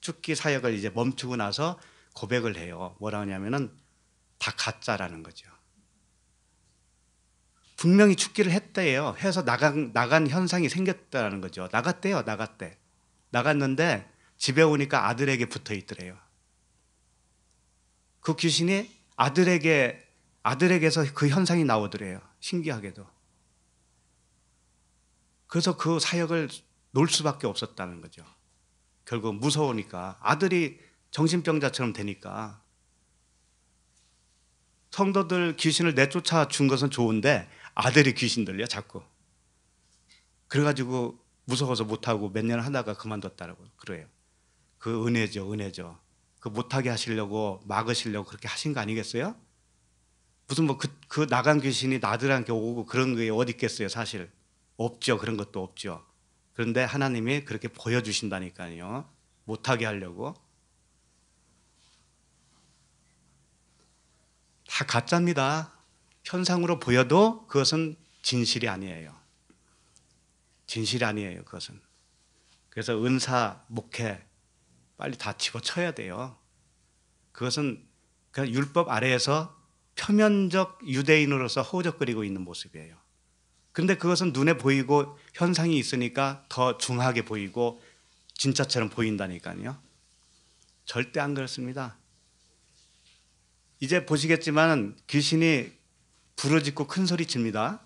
축기 사역을 이제 멈추고 나서 고백을 해요. 뭐라 하냐면은 다 가짜라는 거죠. 분명히 축기를 했대요. 해서 나간, 나간 현상이 생겼다는 거죠. 나갔대요, 나갔대. 나갔는데 집에 오니까 아들에게 붙어 있더래요. 그 귀신이 아들에게, 아들에게서 그 현상이 나오더래요. 신기하게도. 그래서 그 사역을 놀 수밖에 없었다는 거죠. 결국 무서우니까 아들이 정신병자처럼 되니까 성도들 귀신을 내쫓아 준 것은 좋은데 아들이 귀신 들려 자꾸 그래가지고 무서워서 못하고 몇 년 하다가 그만뒀다라고 그래요 그 은혜죠 은혜죠 그 못하게 하시려고 막으시려고 그렇게 하신 거 아니겠어요? 무슨 뭐그 그 나간 귀신이 나들한테 오고 그런 게 어디 있겠어요 사실 없죠 그런 것도 없죠 그런데 하나님이 그렇게 보여주신다니까요. 못하게 하려고. 다 가짜입니다. 현상으로 보여도 그것은 진실이 아니에요. 진실이 아니에요, 그것은. 그래서 은사, 목회, 빨리 다 집어쳐야 돼요. 그것은 그냥 율법 아래에서 표면적 유대인으로서 허우적거리고 있는 모습이에요. 근데 그것은 눈에 보이고 현상이 있으니까 더 중하게 보이고 진짜처럼 보인다니까요. 절대 안 그렇습니다. 이제 보시겠지만 귀신이 부르짖고 큰 소리 칩니다.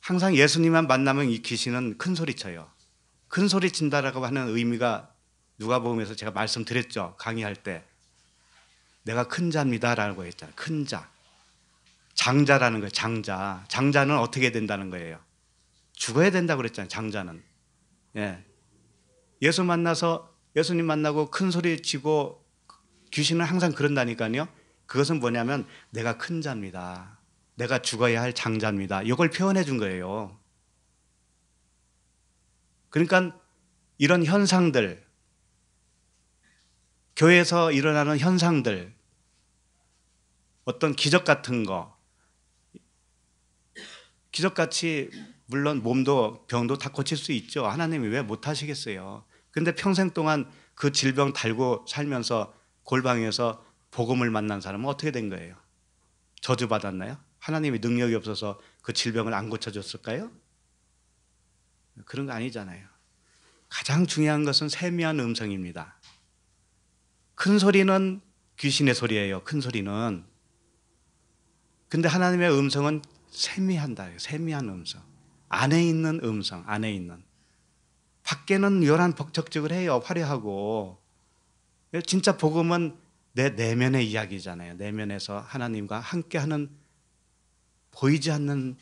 항상 예수님만 만나면 이 귀신은 큰 소리 쳐요. 큰 소리 친다라고 하는 의미가 누가보면서 제가 말씀드렸죠. 강의할 때 내가 큰 자입니다라고 했잖아요. 큰 자. 장자라는 거예요. 장자. 장자는 어떻게 된다는 거예요? 죽어야 된다고 그랬잖아요. 장자는. 예. 예수 만나서 예수님 만나고 큰 소리 치고 귀신은 항상 그런다니까요. 그것은 뭐냐면 내가 큰 자입니다. 내가 죽어야 할 장자입니다. 이걸 표현해 준 거예요. 그러니까 이런 현상들, 교회에서 일어나는 현상들, 어떤 기적 같은 거, 기적같이 물론 몸도 병도 다 고칠 수 있죠. 하나님이 왜 못 하시겠어요? 근데 평생 동안 그 질병 달고 살면서 골방에서 복음을 만난 사람은 어떻게 된 거예요? 저주받았나요? 하나님이 능력이 없어서 그 질병을 안 고쳐줬을까요? 그런 거 아니잖아요. 가장 중요한 것은 세미한 음성입니다. 큰 소리는 귀신의 소리예요. 큰 소리는. 근데 하나님의 음성은 세미한다. 세미한 음성. 안에 있는 음성, 안에 있는. 밖에는 요란 벅적적을 해요. 화려하고. 예, 진짜 복음은 내 내면의 이야기잖아요. 내면에서 하나님과 함께하는 보이지 않는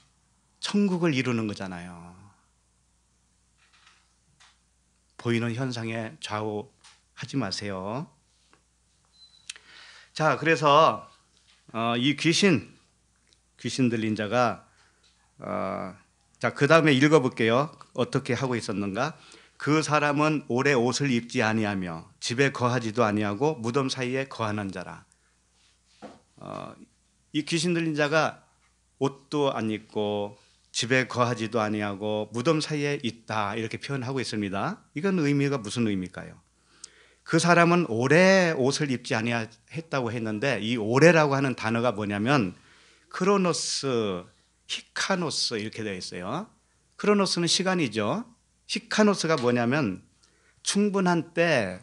천국을 이루는 거잖아요. 보이는 현상에 좌우하지 마세요. 자, 그래서 어, 이 귀신 귀신 들린 자가 어, 자, 그 다음에 읽어볼게요. 어떻게 하고 있었는가? 그 사람은 오래 옷을 입지 아니하며 집에 거하지도 아니하고 무덤 사이에 거하는 자라. 어, 이 귀신 들린 자가 옷도 안 입고 집에 거하지도 아니하고 무덤 사이에 있다 이렇게 표현하고 있습니다. 이건 의미가 무슨 의미일까요? 그 사람은 오래 옷을 입지 아니했다고 했는데 이 오래라고 하는 단어가 뭐냐면 크로노스, 히카노스 이렇게 되어 있어요. 크로노스는 시간이죠. 히카노스가 뭐냐면 충분한 때,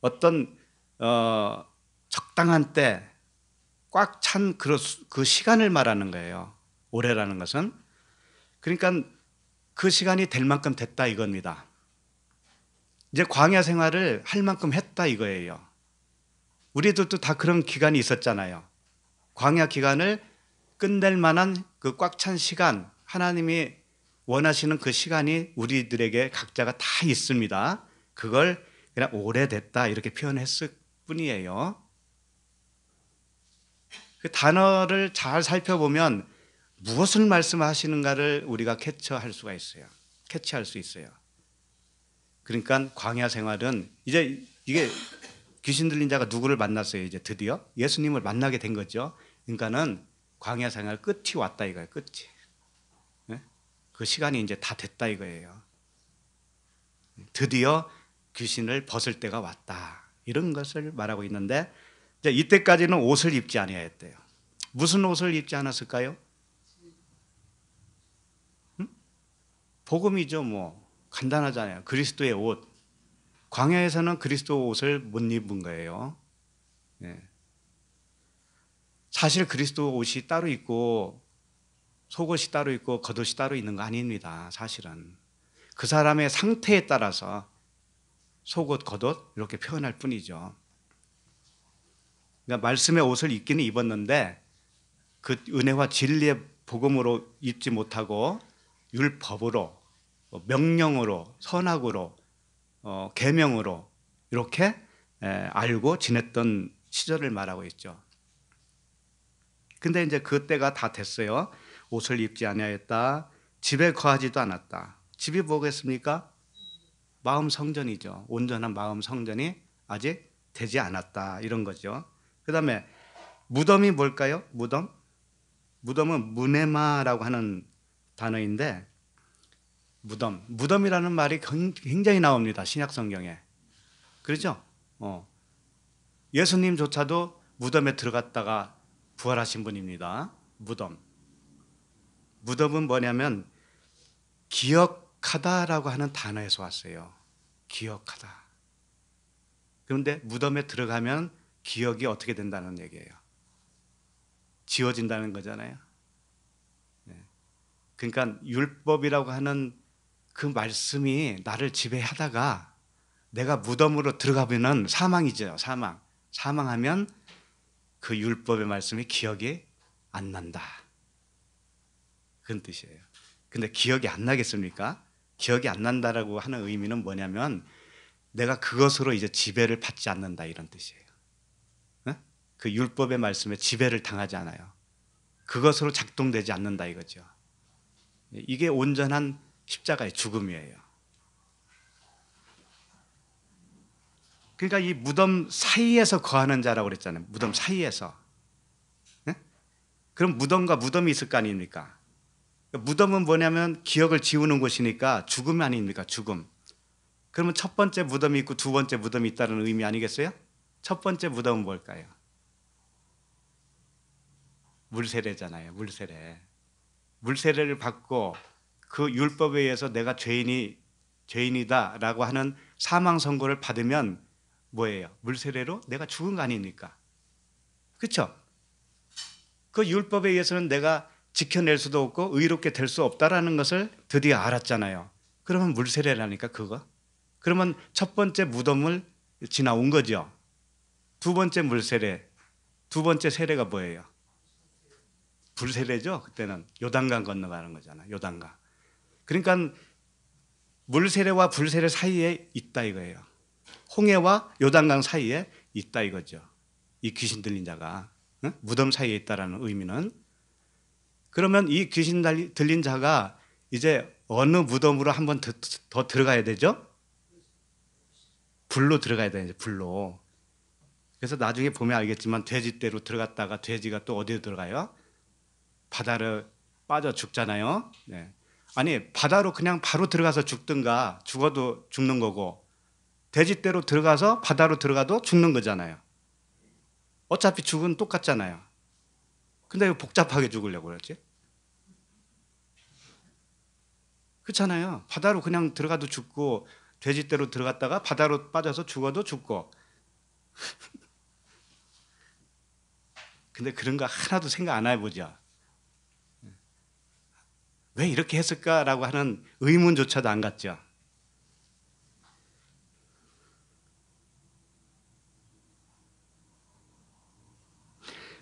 어떤 어, 적당한 때, 꽉찬 그, 그 시간을 말하는 거예요. 올해라는 것은. 그러니까 그 시간이 될 만큼 됐다 이겁니다. 이제 광야 생활을 할 만큼 했다 이거예요. 우리들도 다 그런 기간이 있었잖아요. 광야 기간을 끝낼 만한 그 꽉 찬 시간, 하나님이 원하시는 그 시간이 우리들에게 각자가 다 있습니다. 그걸 그냥 오래됐다 이렇게 표현했을 뿐이에요. 그 단어를 잘 살펴보면 무엇을 말씀하시는가를 우리가 캐치할 수가 있어요. 캐치할 수 있어요. 그러니까 광야 생활은 이제 이게 귀신 들린 자가 누구를 만났어요? 이제 드디어 예수님을 만나게 된 거죠. 그러니까는 광야 생활 끝이 왔다 이거예요. 끝이. 예? 그 시간이 이제 다 됐다 이거예요. 드디어 귀신을 벗을 때가 왔다. 이런 것을 말하고 있는데 이제 이때까지는 옷을 입지 아니하였대요. 무슨 옷을 입지 않았을까요? 음? 복음이죠, 뭐 간단하잖아요. 그리스도의 옷. 광야에서는 그리스도 옷을 못 입은 거예요. 네. 사실 그리스도 옷이 따로 있고 속옷이 따로 있고 겉옷이 따로 있는 거 아닙니다. 사실은 그 사람의 상태에 따라서 속옷, 겉옷 이렇게 표현할 뿐이죠. 그러니까 말씀의 옷을 입기는 입었는데 그 은혜와 진리의 복음으로 입지 못하고 율법으로 뭐 명령으로 선악으로 어, 계명으로 이렇게 알고 지냈던 시절을 말하고 있죠. 근데 이제 그때가 다 됐어요. 옷을 입지 아니하였다. 집에 거하지도 않았다. 집이 뭐겠습니까? 마음 성전이죠. 온전한 마음 성전이 아직 되지 않았다. 이런 거죠. 그 다음에 무덤이 뭘까요? 무덤? 무덤은 무네마라고 하는 단어인데 무덤. 무덤이라는 말이 굉장히 나옵니다. 신약 성경에. 그렇죠? 어. 예수님조차도 무덤에 들어갔다가 부활하신 분입니다. 무덤. 무덤은 뭐냐면 기억하다라고 하는 단어에서 왔어요. 기억하다. 그런데 무덤에 들어가면 기억이 어떻게 된다는 얘기예요. 지워진다는 거잖아요. 네. 그러니까 율법이라고 하는 그 말씀이 나를 지배하다가 내가 무덤으로 들어가면 사망이죠. 사망. 사망하면 그 율법의 말씀이 기억이 안 난다. 그런 뜻이에요. 근데 기억이 안 나겠습니까? 기억이 안 난다라고 하는 의미는 뭐냐면 내가 그것으로 이제 지배를 받지 않는다 이런 뜻이에요. 그 율법의 말씀에 지배를 당하지 않아요. 그것으로 작동되지 않는다 이거죠. 이게 온전한 십자가의 죽음이에요. 그러니까 이 무덤 사이에서 거하는 자라고 그랬잖아요. 무덤 사이에서. 네? 그럼 무덤과 무덤이 있을 거 아닙니까? 그러니까 무덤은 뭐냐면 기억을 지우는 곳이니까 죽음 아닙니까? 죽음. 그러면 첫 번째 무덤이 있고 두 번째 무덤이 있다는 의미 아니겠어요? 첫 번째 무덤은 뭘까요? 물세례잖아요. 물세례. 물세례를 받고 그 율법에 의해서 내가 죄인이 죄인이다라고 하는 사망 선고를 받으면 뭐예요? 물세례로 내가 죽은 거 아닙니까? 그렇죠? 그 율법에 의해서는 내가 지켜낼 수도 없고 의롭게 될 수 없다라는 것을 드디어 알았잖아요. 그러면 물세례라니까 그거. 그러면 첫 번째 무덤을 지나온 거죠. 두 번째 물세례. 두 번째 세례가 뭐예요? 불세례죠. 그때는 요단강 건너가는 거잖아. 요단강. 그러니까 물세례와 불세례 사이에 있다 이거예요. 홍해와 요단강 사이에 있다 이거죠. 이 귀신 들린 자가 응? 무덤 사이에 있다라는 의미는 그러면 이 귀신 들린 자가 이제 어느 무덤으로 한번더 들어가야 되죠? 불로 들어가야 되죠. 불로. 그래서 나중에 보면 알겠지만 돼지대로 들어갔다가 돼지가 또 어디로 들어가요? 바다를 빠져 죽잖아요. 네. 아니 바다로 그냥 바로 들어가서 죽든가 죽어도 죽는 거고 돼지대로 들어가서 바다로 들어가도 죽는 거잖아요. 어차피 죽은 똑같잖아요. 근데 왜 복잡하게 죽으려고 그러지? 그렇잖아요. 바다로 그냥 들어가도 죽고 돼지대로 들어갔다가 바다로 빠져서 죽어도 죽고. (laughs) 근데 그런 거 하나도 생각 안 해보죠. 왜 이렇게 했을까라고 하는 의문조차도 안 갔죠.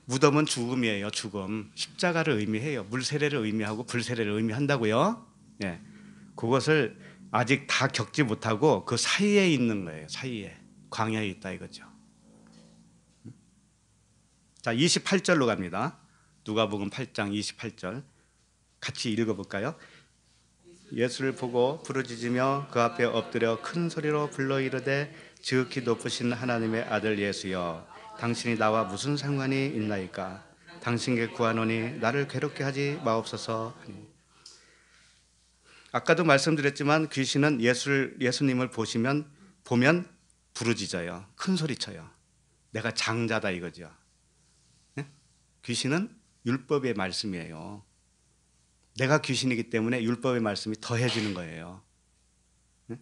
무덤은 죽음이에요. 죽음. 십자가를 의미해요. 물 세례를 의미하고 불 세례를 의미한다고요. 예. 그것을 아직 다 겪지 못하고 그 사이에 있는 거예요. 사이에 광야에 있다 이거죠. 음? 자, 28절로 갑니다. 누가복음 8장 28절 같이 읽어 볼까요? 예수를 보고 부르짖으며 그 앞에 엎드려 큰 소리로 불러 이르되 지극히 높으신 하나님의 아들 예수여 당신이 나와 무슨 상관이 있나이까 당신께 구하노니 나를 괴롭게 하지 마옵소서 아까도 말씀드렸지만 귀신은 예수 예수님을 보시면 보면 부르짖어요. 큰 소리쳐요. 내가 장자다 이거죠. 네? 귀신은 율법의 말씀이에요. 내가 귀신이기 때문에 율법의 말씀이 더해지는 거예요. 네?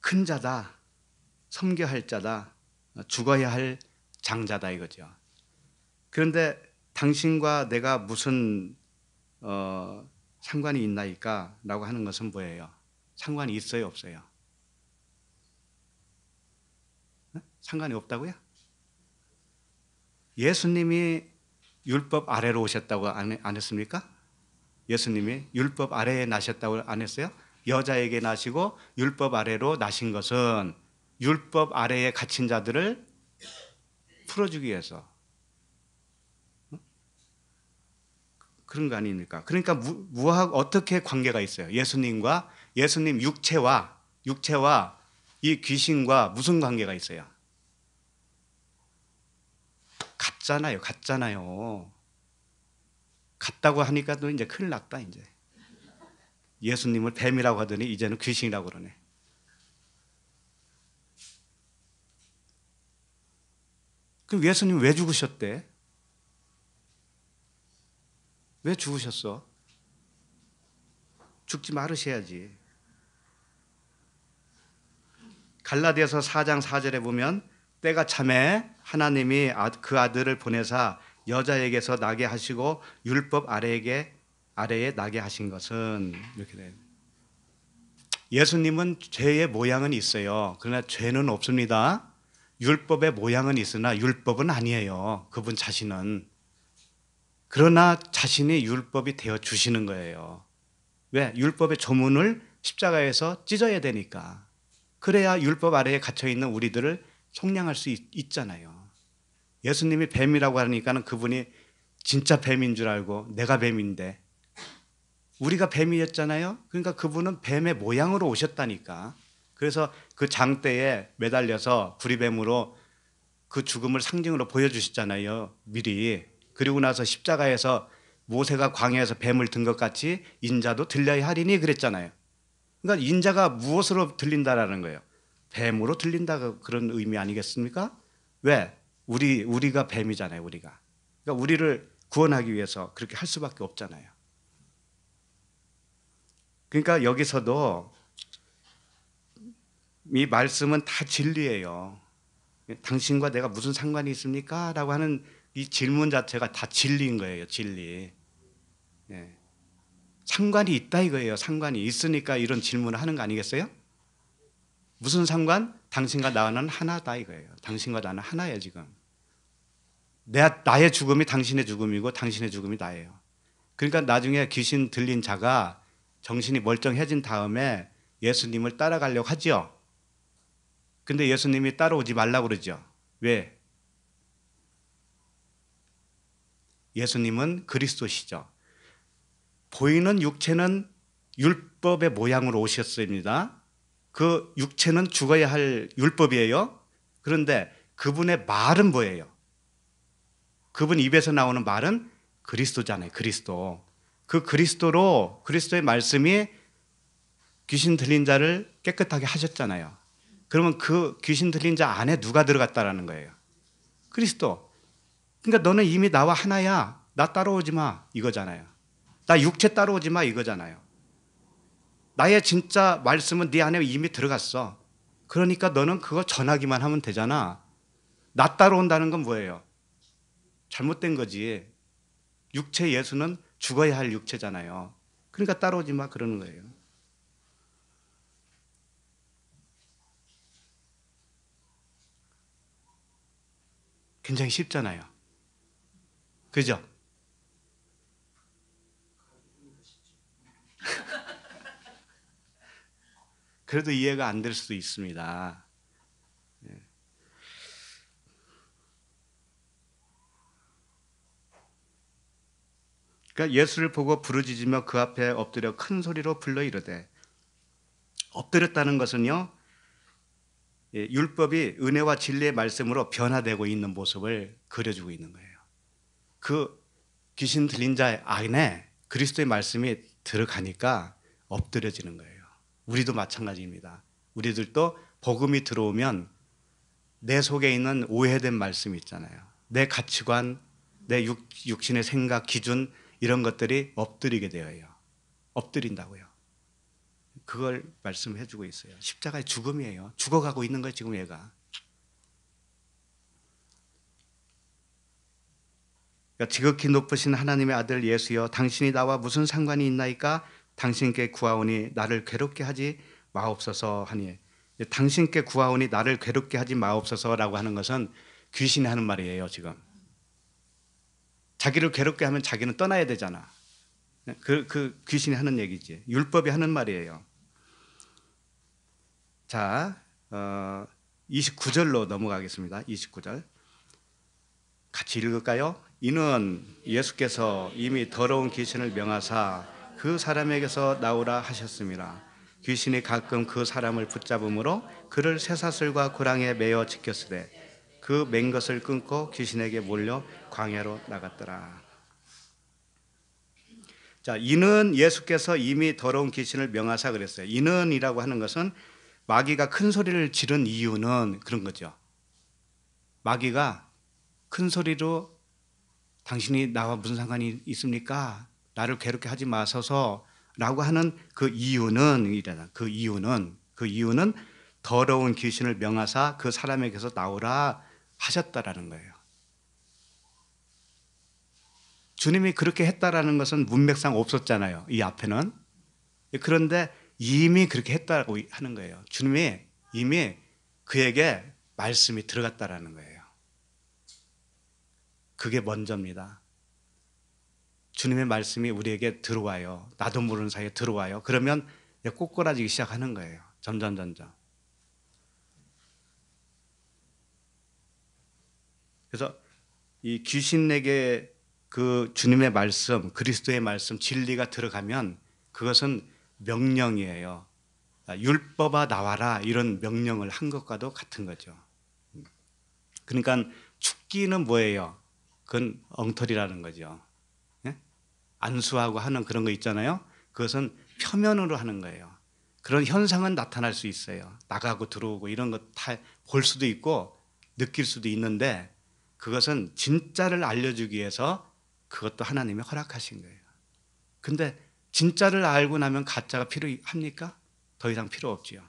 큰 자다, 섬겨할 자다, 죽어야 할 장자다 이거죠. 그런데 당신과 내가 무슨 어, 상관이 있나이까라고 하는 것은 뭐예요? 상관이 있어요, 없어요? 네? 상관이 없다고요? 예수님이 율법 아래로 오셨다고 안, 안 했습니까? 예수님이 율법 아래에 나셨다고 안 했어요? 여자에게 나시고 율법 아래로 나신 것은 율법 아래에 갇힌 자들을 풀어주기 위해서 그런 거 아닙니까? 그러니까 무학 어떻게 관계가 있어요? 예수님과 예수님 육체와 육체와 이 귀신과 무슨 관계가 있어요? 같잖아요, 같잖아요. 같다고 하니까 또 이제 큰일 났다 이제. 예수님을 뱀이라고 하더니 이제는 귀신이라고 그러네. 그럼 예수님 왜 죽으셨대? 왜 죽으셨어? 죽지 말으셔야지. 갈라디아서 4장 4절에 보면 때가 참에 하나님이 아, 그 아들을 보내사 여자에게서 나게 하시고 율법 아래에게 아래에 나게 하신 것은 이렇게 돼 예수님은 죄의 모양은 있어요. 그러나 죄는 없습니다. 율법의 모양은 있으나 율법은 아니에요. 그분 자신은. 그러나 자신이 율법이 되어 주시는 거예요. 왜? 율법의 조문을 십자가에서 찢어야 되니까. 그래야 율법 아래에 갇혀 있는 우리들을 속량할 수 있, 잖아요 예수님이 뱀이라고 하니까는 그분이 진짜 뱀인 줄 알고 내가 뱀인데 우리가 뱀이었잖아요. 그러니까 그분은 뱀의 모양으로 오셨다니까. 그래서 그 장대에 매달려서 구리뱀으로 그 죽음을 상징으로 보여주셨잖아요. 미리. 그리고 나서 십자가에서 모세가 광야에서 뱀을 든 것 같이 인자도 들려야 하리니 그랬잖아요. 그러니까 인자가 무엇으로 들린다라는 거예요. 뱀으로 들린다 그런 의미 아니겠습니까? 왜? 우리 우리가 뱀이잖아요, 우리가. 그러니까 우리를 구원하기 위해서 그렇게 할 수밖에 없잖아요. 그러니까 여기서도 이 말씀은 다 진리예요. 당신과 내가 무슨 상관이 있습니까? 라고 하는 이 질문 자체가 다 진리인 거예요, 진리. 예. 상관이 있다 이거예요. 상관이 있으니까 이런 질문을 하는 거 아니겠어요? 무슨 상관? 당신과 나는 하나다 이거예요. 당신과 나는 하나예요, 지금. 내, 나의 죽음이 당신의 죽음이고 당신의 죽음이 나예요. 그러니까 나중에 귀신 들린 자가 정신이 멀쩡해진 다음에 예수님을 따라가려고 하지요. 근데 예수님이 따라오지 말라 고 그러죠. 왜? 예수님은 그리스도시죠. 보이는 육체는 율법의 모양으로 오셨습니다. 그 육체는 죽어야 할 율법이에요. 그런데 그분의 말은 뭐예요? 그분 입에서 나오는 말은 그리스도잖아요. 그리스도. 그 그리스도로 그리스도의 말씀이 귀신 들린 자를 깨끗하게 하셨잖아요. 그러면 그 귀신 들린 자 안에 누가 들어갔다라는 거예요. 그리스도. 그러니까 너는 이미 나와 하나야. 나 따라오지 마. 이거잖아요. 나 육체 따라오지 마. 이거잖아요. 나의 진짜 말씀은 네 안에 이미 들어갔어. 그러니까 너는 그거 전하기만 하면 되잖아. 나 따라온다는 건 뭐예요? 잘못된 거지. 육체 예수는 죽어야 할 육체잖아요. 그러니까 따라오지 마 그러는 거예요. 굉장히 쉽잖아요. 그죠? (laughs) 그래도 이해가 안 될 수도 있습니다. 예. 그러니까 예수를 보고 부르짖으며 그 앞에 엎드려 큰 소리로 불러 이르되 엎드렸다는 것은요 예, 율법이 은혜와 진리의 말씀으로 변화되고 있는 모습을 그려주고 있는 거예요. 그 귀신 들린 자의 안에 그리스도의 말씀이 들어가니까 엎드려지는 거예요. 우리도 마찬가지입니다. 우리들도 복음이 들어오면 내 속에 있는 오해된 말씀이 있잖아요. 내 가치관, 내 육, 육신의 생각, 기준 이런 것들이 엎드리게 되어요. 엎드린다고요. 그걸 말씀해 주고 있어요. 십자가의 죽음이에요. 죽어가고 있는 거예요, 지금 얘가. 그러니까 지극히 높으신 하나님의 아들 예수여 당신이 나와 무슨 상관이 있나이까 당신께 구하오니 나를 괴롭게 하지 마옵소서 하니 당신께 구하오니 나를 괴롭게 하지 마옵소서라고 하는 것은 귀신이 하는 말이에요 지금 자기를 괴롭게 하면 자기는 떠나야 되잖아 그, 그 귀신이 하는 얘기지 율법이 하는 말이에요 자, 어, 29절로 넘어가겠습니다. 29절. 같이 읽을까요? 이는 예수께서 이미 더러운 귀신을 명하사 그 사람에게서 나오라 하셨습니다. 귀신이 가끔 그 사람을 붙잡음으로 그를 쇠사슬과 고랑에 매어 지켰으되 그맨 것을 끊고 귀신에게 몰려 광야로 나갔더라. 자, 이는 예수께서 이미 더러운 귀신을 명하사 그랬어요. 이는이라고 하는 것은 마귀가 큰 소리를 지른 이유는 그런 거죠. 마귀가 큰 소리로 당신이 나와 무슨 상관이 있습니까? 나를 괴롭게 하지 마소서 라고 하는 그 이유는 이래라. 그 이유는 그 이유는 더러운 귀신을 명하사 그 사람에게서 나오라 하셨다라는 거예요. 주님이 그렇게 했다라는 것은 문맥상 없었잖아요. 이 앞에는. 그런데 이미 그렇게 했다고 하는 거예요. 주님이 이미 그에게 말씀이 들어갔다라는 거예요. 그게 먼저입니다. 주님의 말씀이 우리에게 들어와요. 나도 모르는 사이에 들어와요. 그러면 꼬꾸라지기 시작하는 거예요. 점점 점점. 그래서 이 귀신에게 그 주님의 말씀, 그리스도의 말씀, 진리가 들어가면 그것은 명령이에요. 아, 율법아 나와라 이런 명령을 한 것과도 같은 거죠. 음. 그러니까 축기는 뭐예요? 그건 엉터리라는 거죠. 예? 안수하고 하는 그런 거 있잖아요. 그것은 표면으로 하는 거예요. 그런 현상은 나타날 수 있어요. 나가고 들어오고 이런 거다볼 수도 있고 느낄 수도 있는데 그것은 진짜를 알려주기 위해서 그것도 하나님이 허락하신 거예요. 근데 진짜를 알고 나면 가짜가 필요합니까? 더 이상 필요 없지요.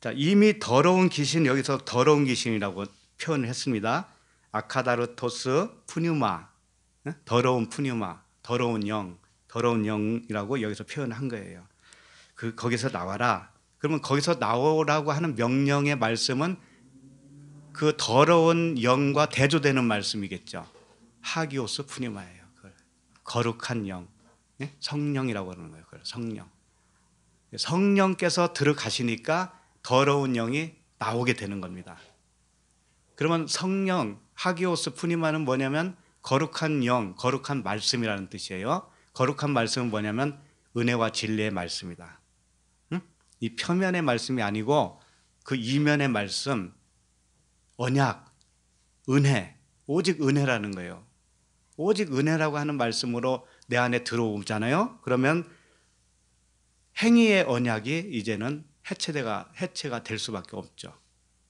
자, 이미 더러운 귀신 여기서 더러운 귀신이라고 표현을 했습니다. 아카다르토스 푸뉴마, 더러운 푸뉴마, 더러운 영, 더러운 영이라고 여기서 표현한 거예요. 그 거기서 나와라. 그러면 거기서 나오라고 하는 명령의 말씀은 그 더러운 영과 대조되는 말씀이겠죠. 하기오스 푸니마예요. 거룩한 영, 예? 성령이라고 하는 거예요. 그걸 성령. 성령께서 들어가시니까 더러운 영이 나오게 되는 겁니다. 그러면 성령 하기오스 푸니마는 뭐냐면 거룩한 영, 거룩한 말씀이라는 뜻이에요. 거룩한 말씀은 뭐냐면 은혜와 진리의 말씀이다. 응? 이 표면의 말씀이 아니고 그 이면의 말씀, 언약, 은혜, 오직 은혜라는 거예요. 오직 은혜라고 하는 말씀으로 내 안에 들어오잖아요. 그러면 행위의 언약이 이제는 해체가 해체가 될 수밖에 없죠.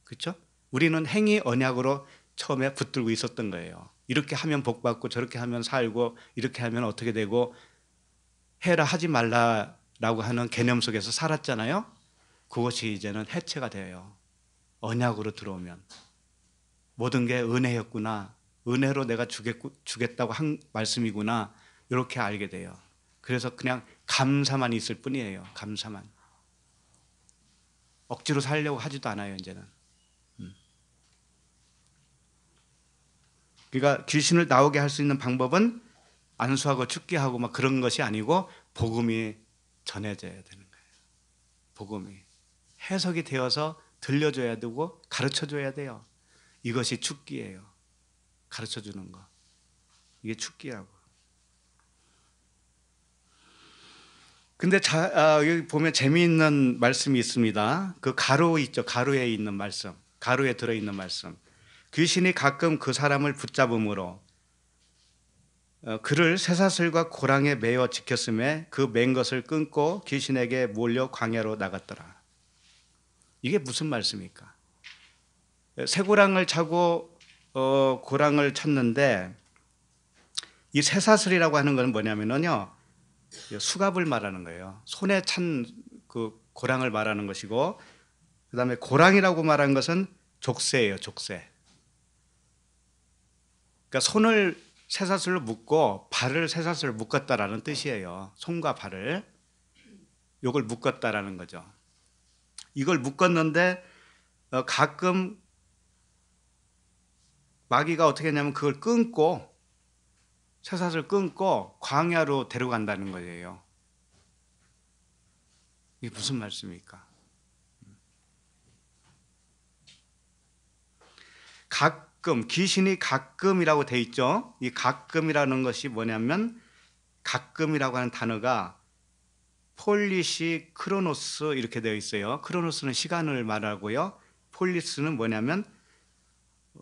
그렇죠? 우리는 행위 언약으로 처음에 붙들고 있었던 거예요. 이렇게 하면 복 받고 저렇게 하면 살고 이렇게 하면 어떻게 되고 해라 하지 말라라고 하는 개념 속에서 살았잖아요. 그것이 이제는 해체가 돼요. 언약으로 들어오면 모든 게 은혜였구나. 은혜로 내가 주겠 주겠다고 한 말씀이구나. 이렇게 알게 돼요. 그래서 그냥 감사만 있을 뿐이에요. 감사만. 억지로 살려고 하지도 않아요, 이제는. 음. 그러니까 귀신을 나오게 할 수 있는 방법은 안수하고 죽게 하고 막 그런 것이 아니고 복음이 전해져야 되는 거예요. 복음이 해석이 되어서 들려줘야 되고 가르쳐줘야 돼요. 이것이 축기예요. 가르쳐 주는 거. 이게 축기라고. 근데 자, 아, 여기 보면 재미있는 말씀이 있습니다. 그 가루 있죠. 가루에 있는 말씀. 가루에 들어있는 말씀. 귀신이 가끔 그 사람을 붙잡음으로 어, 그를 쇠사슬과 고랑에 매어 지켰음에 그 맨 것을 끊고 귀신에게 몰려 광야로 나갔더라. 이게 무슨 말씀입니까? 새고랑을 차고 어, 고랑을 찾는데이 새사슬이라고 하는 것은 뭐냐면요 수갑을 말하는 거예요. 손에 찬 그 고랑을 말하는 것이고 그다음에 고랑이라고 말한 것은 족쇄예요. 족쇄. 그러니까 손을 새사슬로 묶고 발을 새사슬로 묶었다라는 뜻이에요. 손과 발을 요걸 묶었다라는 거죠. 이걸 묶었는데 어, 가끔 마귀가 어떻게 했냐면 그걸 끊고 쇠사슬 끊고 광야로 데려간다는 거예요. 이게 무슨 말씀입니까? 가끔 귀신이 가끔이라고 돼 있죠. 이 가끔이라는 것이 뭐냐면 가끔이라고 하는 단어가 폴리시 크로노스 이렇게 되어 있어요. 크로노스는 시간을 말하고요. 폴리스는 뭐냐면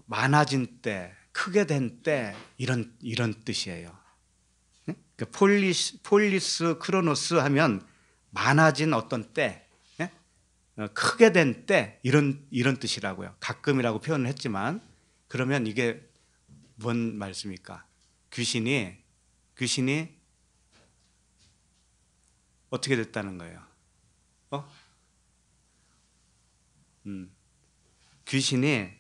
많아진 때, 크게 된 때, 이런, 이런 뜻이에요. 네? 그 폴리스, 폴리스 크로노스 하면 많아진 어떤 때, 네? 어, 크게 된 때, 이런, 이런 뜻이라고요. 가끔이라고 표현을 했지만, 그러면 이게 뭔 말씀입니까? 귀신이, 귀신이 어떻게 됐다는 거예요? 어? 음. 귀신이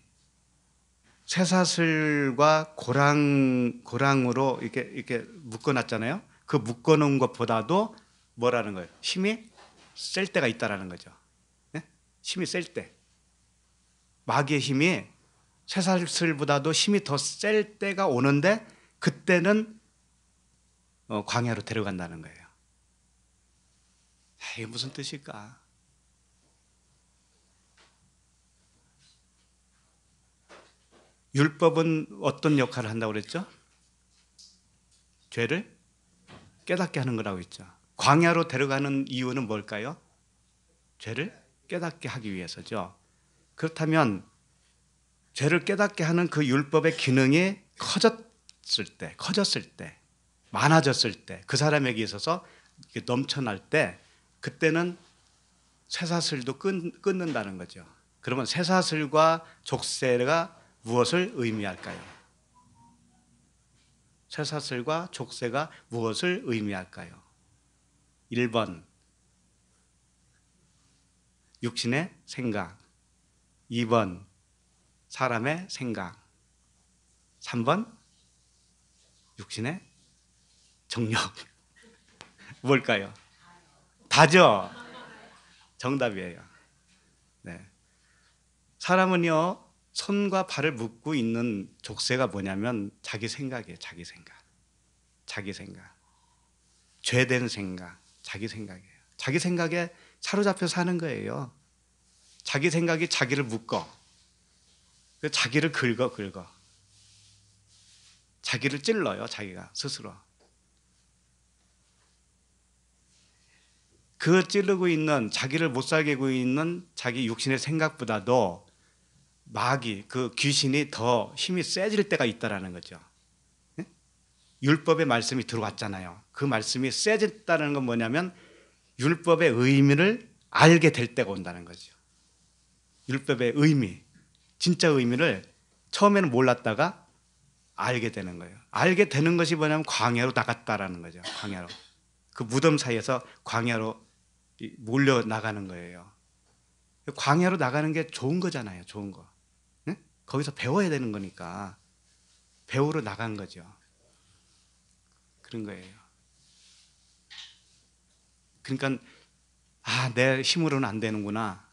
쇠사슬과 고랑 고랑으로 이렇게 이렇게 묶어놨잖아요. 그 묶어놓은 것보다도 뭐라는 거예요? 힘이 셀 때가 있다라는 거죠. 네? 힘이 셀 때. 마귀의 힘이 쇠사슬보다도 힘이 더 셀 때가 오는데 그때는 어, 광야로 데려간다는 거예요. 이게 무슨 뜻일까? 율법은 어떤 역할을 한다고 그랬죠? 죄를 깨닫게 하는 거라고 했죠. 광야로 데려가는 이유는 뭘까요? 죄를 깨닫게 하기 위해서죠. 그렇다면 죄를 깨닫게 하는 그 율법의 기능이 커졌을 때, 커졌을 때, 많아졌을 때, 그 사람에게 있어서 넘쳐날 때, 그때는 쇠사슬도 끊, 끊는다는 거죠. 그러면 쇠사슬과 족쇄가 무엇을 의미할까요? 쇠사슬과 족쇄가 무엇을 의미할까요? 1번 육신의 생각 2번 사람의 생각 3번 육신의 정력 (laughs) 뭘까요? 다죠. 정답이에요. 네. 사람은요 손과 발을 묶고 있는 족쇄가 뭐냐면 자기 생각이에요. 자기 생각. 자기 생각. 죄된 생각. 자기 생각이에요. 자기 생각에 사로잡혀 사는 거예요. 자기 생각이 자기를 묶어. 그 자기를 긁어, 긁어. 자기를 찔러요, 자기가 스스로. 그 찌르고 있는, 자기를 못 살게 고 있는 자기 육신의 생각보다도 마귀 그 귀신이 더 힘이 세질 때가 있다라는 거죠. 예? 율법의 말씀이 들어왔잖아요. 그 말씀이 세졌다는 건 뭐냐면 율법의 의미를 알게 될 때가 온다는 거죠. 율법의 의미, 진짜 의미를 처음에는 몰랐다가 알게 되는 거예요. 알게 되는 것이 뭐냐면 광야로 나갔다라는 거죠. 광야로. 그 무덤 사이에서 광야로 몰려 나가는 거예요. 광야로 나가는 게 좋은 거잖아요. 좋은 거. 거기서 배워야 되는 거니까 배우러 나간 거죠. 그런 거예요. 그러니까 아, 내 힘으로는 안 되는구나.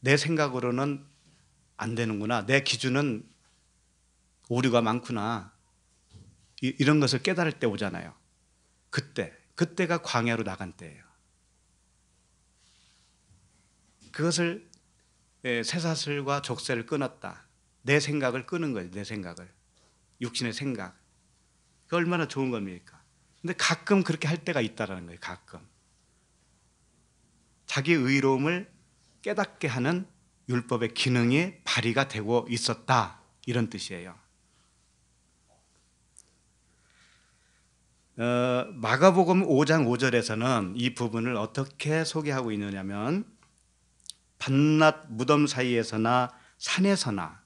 내 생각으로는 안 되는구나. 내 기준은 오류가 많구나. 이, 이런 것을 깨달을 때 오잖아요. 그때, 그때가 광야로 나간 때예요. 그것을 예, 새사슬과 족쇄를 끊었다. 내 생각을 끄는 거예요. 내 생각을. 육신의 생각. 그 얼마나 좋은 겁니까? 근데 가끔 그렇게 할 때가 있다라는 거예요. 가끔. 자기 의로움을 깨닫게 하는 율법의 기능이 발휘가 되고 있었다. 이런 뜻이에요. 어, 마가복음 5장 5절에서는 이 부분을 어떻게 소개하고 있느냐면 밤낮 무덤 사이에서나 산에서나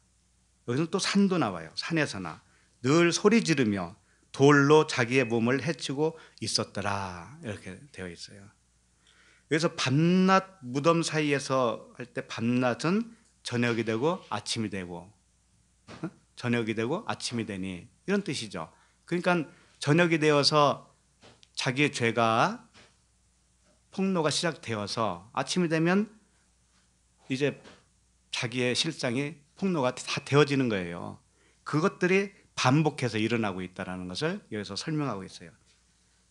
여기서또 산도 나와요. 산에서나 늘 소리 지르며 돌로 자기의 몸을 해치고 있었더라 이렇게 되어 있어요. 그래서 밤낮 무덤 사이에서 할 때 밤낮은 저녁이 되고 아침이 되고 저녁이 되고 아침이 되니 이런 뜻이죠. 그러니까 저녁이 되어서 자기의 죄가 폭로가 시작되어서 아침이 되면 이제 자기의 실상이 폭로가 다 되어지는 거예요. 그것들이 반복해서 일어나고 있다는 것을 여기서 설명하고 있어요.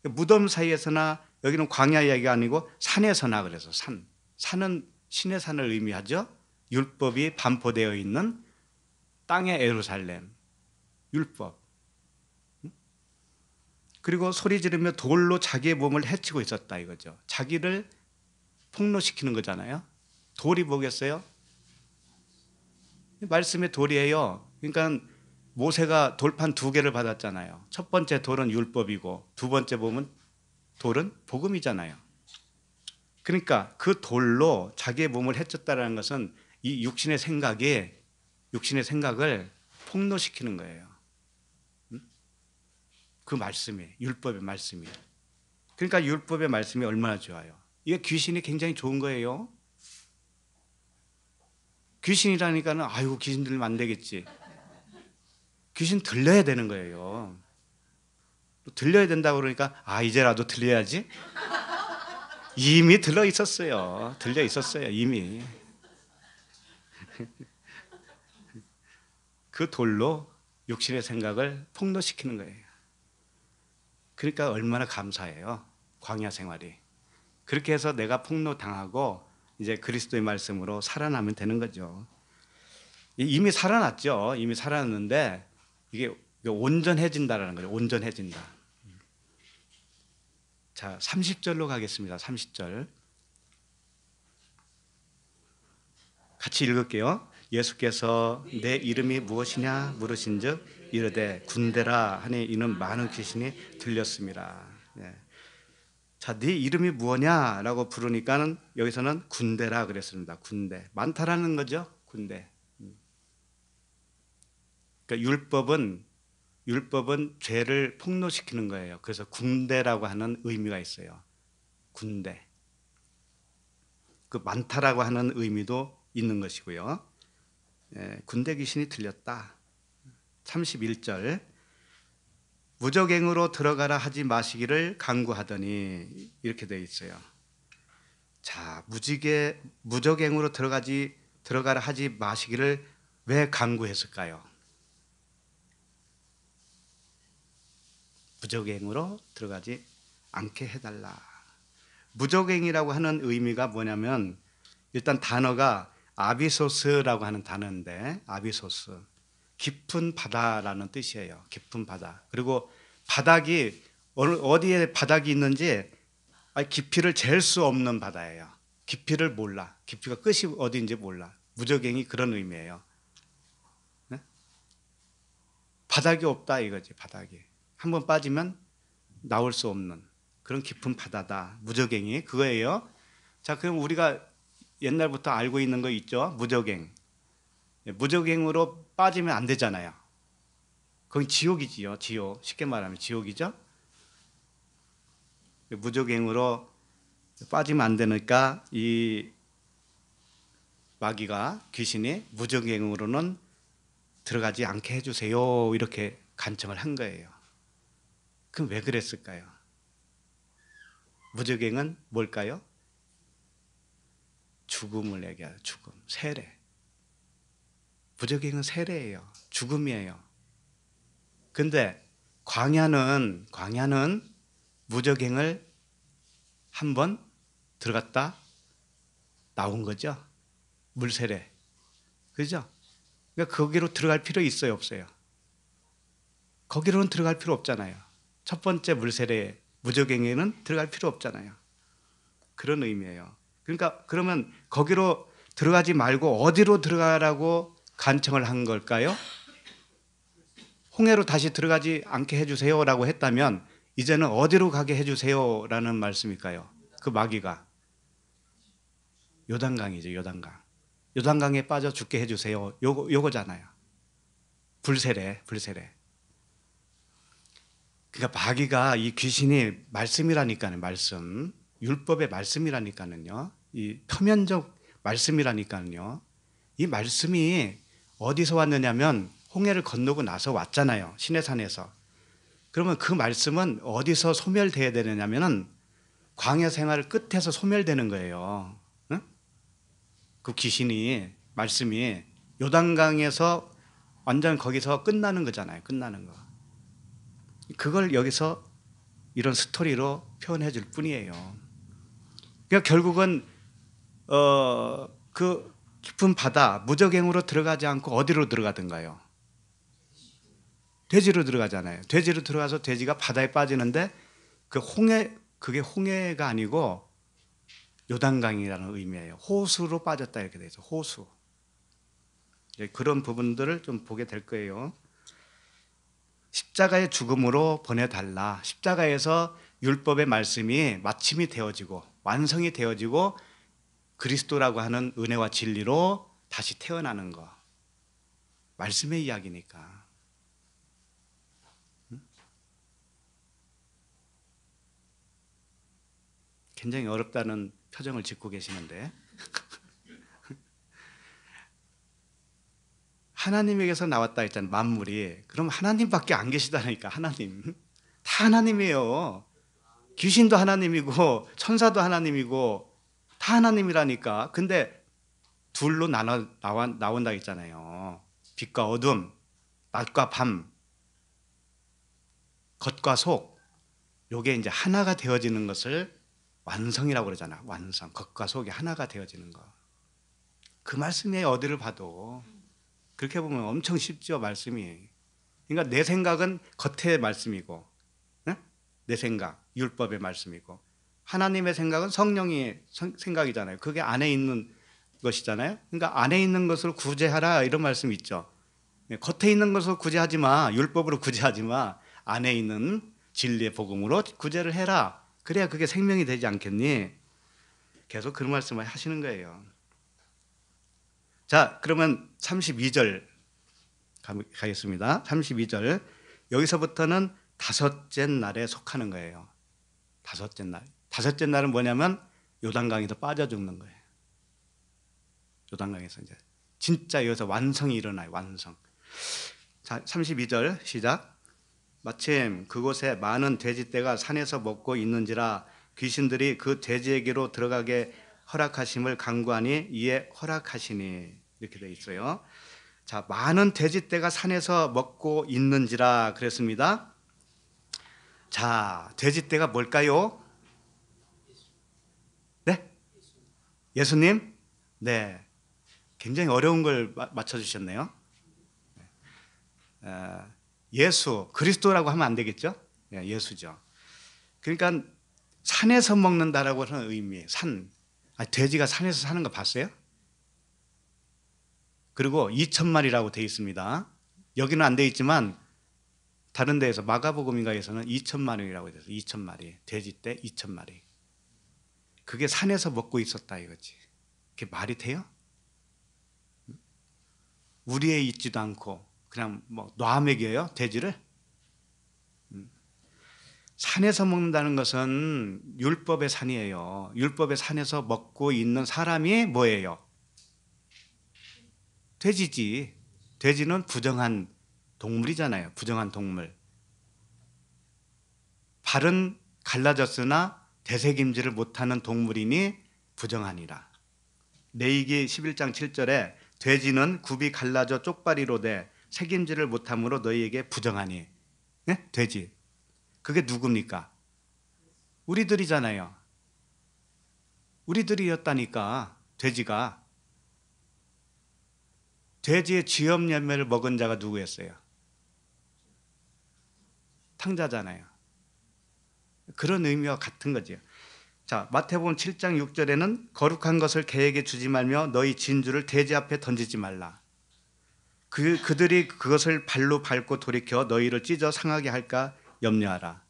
무덤 사이에서나 여기는 광야 이야기가 아니고 산에서나 그래서 산. 산은 신의 산을 의미하죠. 율법이 반포되어 있는 땅의 에루살렘. 율법. 음? 그리고 소리 지르며 돌로 자기의 몸을 해치고 있었다 이거죠. 자기를 폭로시키는 거잖아요. 돌이 보겠어요? 말씀의 돌이에요. 그러니까 모세가 돌판 두 개를 받았잖아요. 첫 번째 돌은 율법이고 두 번째 보면 돌은 복음이잖아요. 그러니까 그 돌로 자기의 몸을 해쳤다라는 것은 이 육신의 생각이 육신의 생각을 폭로시키는 거예요. 음? 그 말씀이 율법의 말씀이. 그러니까 율법의 말씀이 얼마나 좋아요. 이게 귀신이 굉장히 좋은 거예요. 귀신이라니까는 아이고 귀신 들면 안 되겠지. 귀신 들려야 되는 거예요. 들려야 된다고 그러니까 아 이제라도 들려야지. 이미 들려 있었어요. 들려 있었어요. 이미. (laughs) 그 돌로 육신의 생각을 폭로시키는 거예요. 그러니까 얼마나 감사해요. 광야 생활이. 그렇게 해서 내가 폭로당하고 이제 그리스도의 말씀으로 살아나면 되는 거죠. 이미 살아났죠. 이미 살아났는데 이게 온전해진다라는 거죠. 온전해진다. 자, 30절로 가겠습니다. 30절. 같이 읽을게요. 예수께서 내 이름이 무엇이냐 물으신즉 이르되 군대라 하니 이는 많은 귀신이 들렸습니다. 네. 자, 네 이름이 뭐냐라고 부르니까는 여기서는 군대라 그랬습니다. 군대 많다라는 거죠. 군대. 음. 그러니까 율법은 율법은 죄를 폭로시키는 거예요. 그래서 군대라고 하는 의미가 있어요. 군대. 그 많다라고 하는 의미도 있는 것이고요. 예, 군대 귀신이 들렸다. 31절 무적행으로 들어가라 하지 마시기를 강구하더니 이렇게 되어 있어요. 자, 무지개 무적행으로 들어가지 들어가라 하지 마시기를 왜 강구했을까요? 무적행으로 들어가지 않게 해달라. 무적행이라고 하는 의미가 뭐냐면 일단 단어가 아비소스라고 하는 단어인데 아비소스 깊은 바다라는 뜻이에요. 깊은 바다. 그리고 바닥이 어디에 바닥이 있는지 깊이를 잴 수 없는 바다예요. 깊이를 몰라. 깊이가 끝이 어디인지 몰라. 무적행이 그런 의미예요. 네? 바닥이 없다 이거지. 바닥이 한 번 빠지면 나올 수 없는 그런 깊은 바다다. 무적행이 그거예요. 자 그럼 우리가 옛날부터 알고 있는 거 있죠. 무적행. 예, 무적행으로 빠지면 안 되잖아요. 그건 지옥이지요. 지옥. 쉽게 말하면 지옥이죠. 무조갱으로 빠지면 안 되니까 이 마귀가 귀신이 무조갱으로는 들어가지 않게 해주세요. 이렇게 간청을 한 거예요. 그럼 왜 그랬을까요? 무조갱은 뭘까요? 죽음을 얘기하요 죽음, 세례. 부적행은 세례예요. 죽음이에요. 근데 광야는 광야는 무적행을 한 번 들어갔다 나온 거죠. 물세례. 그죠? 그러니까 거기로 들어갈 필요 있어요, 없어요? 거기로는 들어갈 필요 없잖아요. 첫 번째 물세례 무적행에는 들어갈 필요 없잖아요. 그런 의미예요. 그러니까 그러면 거기로 들어가지 말고 어디로 들어가라고 간청을 한 걸까요? 홍해로 다시 들어가지 않게 해주세요라고 했다면 이제는 어디로 가게 해주세요라는 말씀일까요? 그 마귀가 요단강이죠 요단강 요단강에 빠져 죽게 해주세요 요거, 요거잖아요 불세례 불세례 그러니까 마귀가 이 귀신이 말씀이라니까는 말씀 율법의 말씀이라니까는요 이 표면적 말씀이라니까는요 이 말씀이 어디서 왔느냐면 홍해를 건너고 나서 왔잖아요. 시내산에서. 그러면 그 말씀은 어디서 소멸되어야 되느냐면은 광야 생활 을 끝에서 소멸되는 거예요. 응? 그 귀신이 말씀이 요단강에서 완전 거기서 끝나는 거잖아요. 끝나는 거. 그걸 여기서 이런 스토리로 표현해 줄 뿐이에요. 그러니까 결국은 어, 그 깊은 바다 무적행으로 들어가지 않고 어디로 들어가든가요? 돼지로 들어가잖아요. 돼지로 들어가서 돼지가 바다에 빠지는데 그 홍해 그게 홍해가 아니고 요단강이라는 의미예요. 호수로 빠졌다 이렇게 돼 있어. 호수. 그런 부분들을 좀 보게 될 거예요. 십자가의 죽음으로 보내달라. 십자가에서 율법의 말씀이 마침이 되어지고 완성이 되어지고 그리스도라고 하는 은혜와 진리로 다시 태어나는 거. 말씀의 이야기니까. 굉장히 어렵다는 표정을 짓고 계시는데. (laughs) 하나님에게서 나왔다 했잖아 만물이. 그럼 하나님밖에 안 계시다니까. 하나님. 다 하나님이에요. 귀신도 하나님이고 천사도 하나님이고 다 하나님이라니까. 근데 둘로 나눠 나와, 나온다 했잖아요. 빛과 어둠, 낮과 밤, 겉과 속. 요게 이제 하나가 되어지는 것을 완성이라고 그러잖아. 완성. 겉과 속이 하나가 되어지는 거. 그 말씀이 어디를 봐도 그렇게 보면 엄청 쉽죠, 말씀이. 그러니까 내 생각은 겉의 말씀이고 네? 내 생각, 율법의 말씀이고 하나님의 생각은 성령의 생각이잖아요. 그게 안에 있는 것이잖아요. 그러니까 안에 있는 것을 구제하라 이런 말씀 있죠. 네, 겉에 있는 것을 구제하지 마. 율법으로 구제하지 마. 안에 있는 진리의 복음으로 구제를 해라. 그래야 그게 생명이 되지 않겠니? 계속 그런 말씀을 하시는 거예요. 자, 그러면 32절 가겠습니다. 32절. 여기서부터는 다섯째 날에 속하는 거예요. 다섯째 날. 다섯째 날은 뭐냐면 요단강에서 빠져 죽는 거예요. 요단강에서 이제 진짜 여기서 완성이 일어나요. 완성. 자, 32절 시작. 마침 그곳에 많은 돼지떼가 산에서 먹고 있는지라 귀신들이 그 돼지에게로 들어가게 허락하심을 강구하니 이에 허락하시니 이렇게 돼 있어요. 자, 많은 돼지떼가 산에서 먹고 있는지라 그랬습니다. 자, 돼지떼가 뭘까요? 예수님? 네. 굉장히 어려운 걸 맞춰주셨네요. 네. 예수, 그리스도라고 하면 안 되겠죠? 예, 예수죠. 그러니까 산에서 먹는다라고 하는 의미, 산. 아, 돼지가 산에서 사는 거 봤어요? 그리고 2천마리라고 돼 있습니다. 여기는 안돼 있지만 다른 데에서 마가복음인가에서는 2천마리라고 돼서 2천마리, 돼지 때 2천마리. 그게 산에서 먹고 있었다 이거지. 그게 말이 돼요? 우리에 있지도 않고 그냥 뭐 놔먹여요 돼지를? 산에서 먹는다는 것은 율법의 산이에요. 율법의 산에서 먹고 있는 사람이 뭐예요? 돼지지. 돼지는 부정한 동물이잖아요. 부정한 동물. 발은 갈라졌으나 대세김질을 못하는 동물이니 부정하니라. 레이기 11장 7절에 돼지는 굽이 갈라져 쪽발이로돼새김질을 못함으로 너희에게 부정하니. 네? 돼지. 그게 누굽니까? 우리들이잖아요. 우리들이었다니까 돼지가 돼지의 지엽 열매를 먹은 자가 누구였어요? 탕자잖아요. 그런 의미와 같은 거죠 자, 마태복음 7장 6절에는 거룩한 것을 개에게 주지 말며 너희 진주를 돼지 앞에 던지지 말라. 그 그들이 그것을 발로 밟고 돌이켜 너희를 찢어 상하게 할까 염려하라.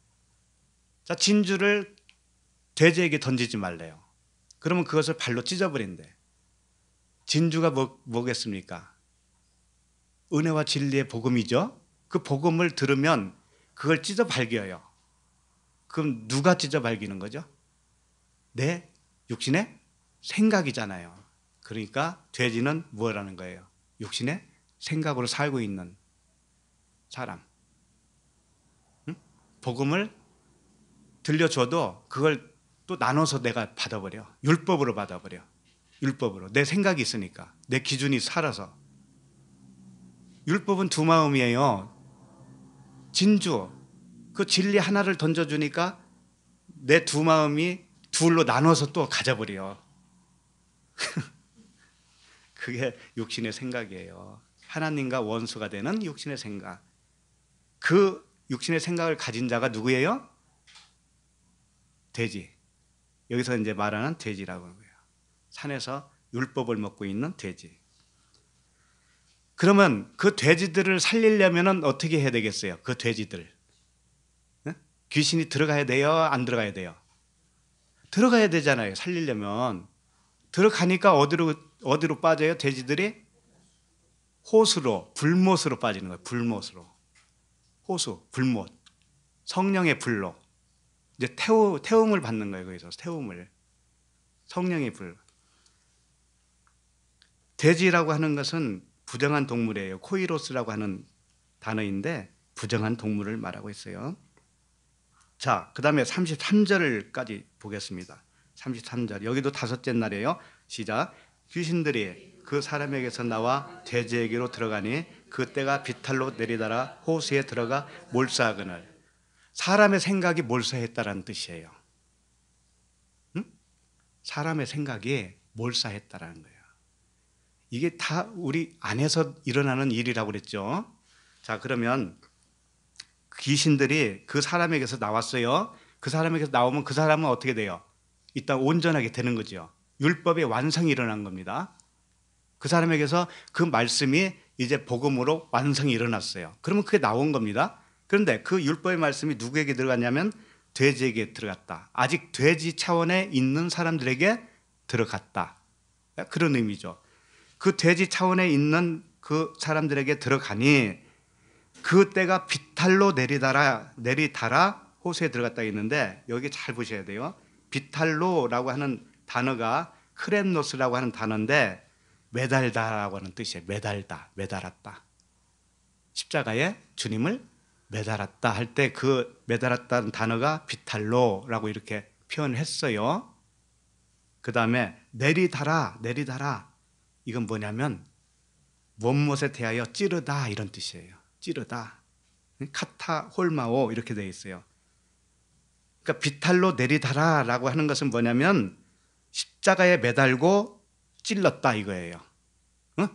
자, 진주를 돼지에게 던지지 말래요. 그러면 그것을 발로 찢어버린대. 진주가 뭐, 뭐겠습니까? 은혜와 진리의 복음이죠. 그 복음을 들으면 그걸 찢어 발겨요. 그럼 누가 찢어 밝히는 거죠? 내 육신의 생각이잖아요. 그러니까 돼지는 뭐라는 거예요? 육신의 생각으로 살고 있는 사람. 응? 복음을 들려줘도 그걸 또 나눠서 내가 받아버려. 율법으로 받아버려. 율법으로. 내 생각이 있으니까. 내 기준이 살아서. 율법은 두 마음이에요. 진주, 그 진리 하나를 던져주니까 내 두 마음이 둘로 나눠서 또 가져버려. (laughs) 그게 육신의 생각이에요. 하나님과 원수가 되는 육신의 생각. 그 육신의 생각을 가진 자가 누구예요? 돼지. 여기서 이제 말하는 돼지라고 하는 거예요. 산에서 율법을 먹고 있는 돼지. 그러면 그 돼지들을 살리려면 어떻게 해야 되겠어요? 그 돼지들. 귀신이 들어가야 돼요? 안 들어가야 돼요? 들어가야 되잖아요. 살리려면. 들어가니까 어디로, 어디로 빠져요? 돼지들이? 호수로, 불못으로 빠지는 거예요. 불못으로. 호수, 불못. 성령의 불로. 이제 태우, 태움을 받는 거예요. 거기서 태움을. 성령의 불. 돼지라고 하는 것은 부정한 동물이에요. 코이로스라고 하는 단어인데 부정한 동물을 말하고 있어요. 자, 그 다음에 33절까지 보겠습니다. 33절. 여기도 다섯째 날이에요. 시작. 귀신들이 그 사람에게서 나와 돼지에게로 들어가니 그때가 비탈로 내리다라 호수에 들어가 몰사하거늘. 사람의 생각이 몰사했다라는 뜻이에요. 응? 사람의 생각이 몰사했다라는 거예요. 이게 다 우리 안에서 일어나는 일이라고 그랬죠. 자, 그러면 귀신들이 그 사람에게서 나왔어요. 그 사람에게서 나오면 그 사람은 어떻게 돼요? 일단 온전하게 되는 거죠. 율법의 완성이 일어난 겁니다. 그 사람에게서 그 말씀이 이제 복음으로 완성이 일어났어요. 그러면 그게 나온 겁니다. 그런데 그 율법의 말씀이 누구에게 들어갔냐면 돼지에게 들어갔다. 아직 돼지 차원에 있는 사람들에게 들어갔다. 그런 의미죠. 그 돼지 차원에 있는 그 사람들에게 들어가니 그 때가 비탈로 내리다라 내리다라 호수에 들어갔다 있는데 여기 잘 보셔야 돼요. 비탈로라고 하는 단어가 크렘노스라고 하는 단어인데 매달다라고 하는 뜻이에요. 매달다, 매달았다. 십자가에 주님을 매달았다 할 때 그 매달았다는 단어가 비탈로라고 이렇게 표현했어요. 그 다음에 내리다라, 내리다라. 이건 뭐냐면 무엇에 대하여 찌르다 이런 뜻이에요. 찌르다. 카타 홀마오 이렇게 되어 있어요. 그러니까 비탈로 내리다라라고 하는 것은 뭐냐면 십자가에 매달고 찔렀다 이거예요. 어?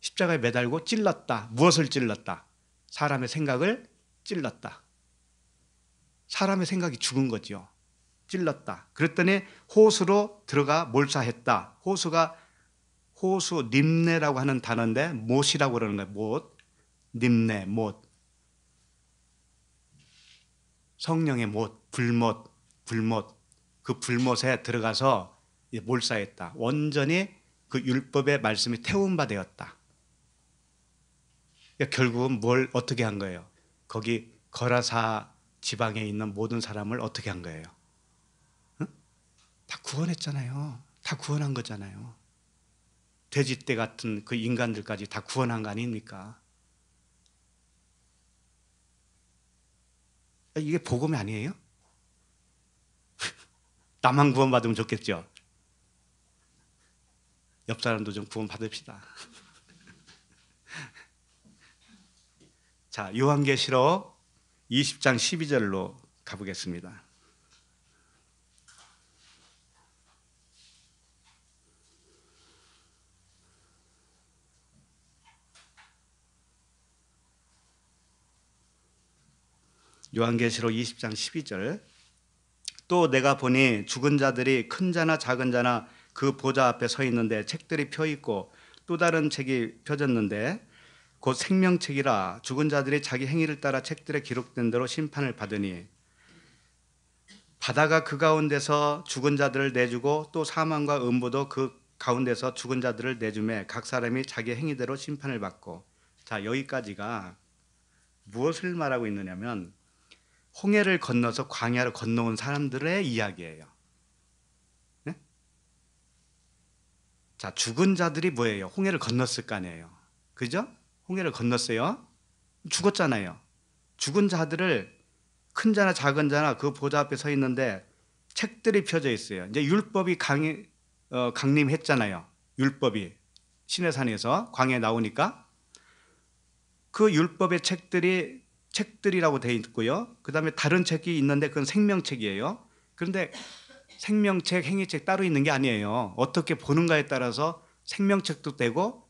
십자가에 매달고 찔렀다. 무엇을 찔렀다? 사람의 생각을 찔렀다. 사람의 생각이 죽은 거지 찔렀다. 그랬더니 호수로 들어가 몰사했다. 호수가 호수 림네라고 하는 단어인데 못이라고 그러는 거예요. 못. 님네 못 성령의 못 불못 불못 그 불못에 들어가서 몰사했다. 완전히 그 율법의 말씀이 태운 바 되었다. 결국은 뭘 어떻게 한 거예요? 거기 거라사 지방에 있는 모든 사람을 어떻게 한 거예요? 응? 다 구원했잖아요. 다 구원한 거잖아요. 돼지떼 같은 그 인간들까지 다 구원한 거 아닙니까? 이게 복음이 아니에요? (laughs) 나만 구원받으면 좋겠죠. 옆 사람도 좀 구원받읍시다. (laughs) 자, 요한계시록 20장 12절로 가보겠습니다. 요한계시록 20장 12절 또 내가 보니 죽은 자들이 큰 자나 작은 자나 그 보좌 앞에 서 있는데 책들이 펴 있고 또 다른 책이 펴졌는데 곧 생명책이라 죽은 자들이 자기 행위를 따라 책들에 기록된 대로 심판을 받으니 바다가 그 가운데서 죽은 자들을 내주고 또 사망과 음부도 그 가운데서 죽은 자들을 내주매 각 사람이 자기 행위대로 심판을 받고 자 여기까지가 무엇을 말하고 있느냐면 홍해를 건너서 광야를 건너온 사람들의 이야기예요. 네? 자, 죽은 자들이 뭐예요? 홍해를 건넜을 거 아니에요. 그죠? 홍해를 건넜어요. 죽었잖아요. 죽은 자들을 큰 자나 작은 자나 그 보좌 앞에 서 있는데 책들이 펴져 있어요. 이제 율법이 강 어, 강림했잖아요. 율법이 시내산에서 광야에 나오니까 그 율법의 책들이 책들이라고 돼 있고요. 그 다음에 다른 책이 있는데 그건 생명책이에요. 그런데 생명책, 행위책 따로 있는 게 아니에요. 어떻게 보는가에 따라서 생명책도 되고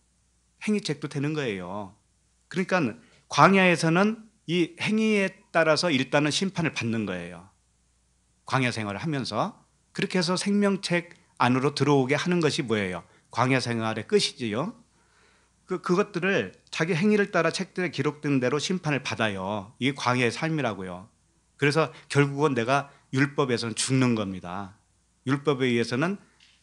행위책도 되는 거예요. 그러니까 광야에서는 이 행위에 따라서 일단은 심판을 받는 거예요. 광야 생활을 하면서 그렇게 해서 생명책 안으로 들어오게 하는 것이 뭐예요? 광야 생활의 끝이지요. 그, 그것들을 자기 행위를 따라 책들에 기록된 대로 심판을 받아요. 이게 광야의 삶이라고요. 그래서 결국은 내가 율법에서는 죽는 겁니다. 율법에 의해서는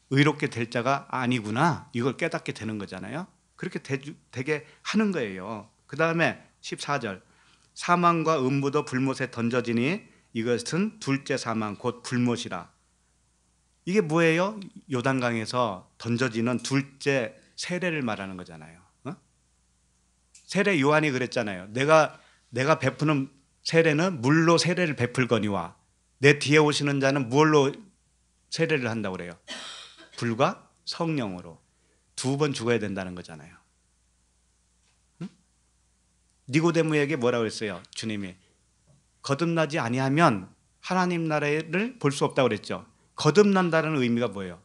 의롭게 될 자가 아니구나. 이걸 깨닫게 되는 거잖아요. 그렇게 되, 게 하는 거예요. 그 다음에 14절. 사망과 음부도 불못에 던져지니 이것은 둘째 사망, 곧 불못이라. 이게 뭐예요? 요단강에서 던져지는 둘째 세례를 말하는 거잖아요. 세례 요한이 그랬잖아요. 내가 내가 베푸는 세례는 물로 세례를 베풀거니와 내 뒤에 오시는 자는 무얼로 세례를 한다고 그래요. 불과 성령으로 두 번 죽어야 된다는 거잖아요. 응? 니고데모에게 뭐라고 했어요? 주님이 거듭나지 아니하면 하나님 나라를 볼 수 없다고 그랬죠. 거듭난다는 의미가 뭐예요?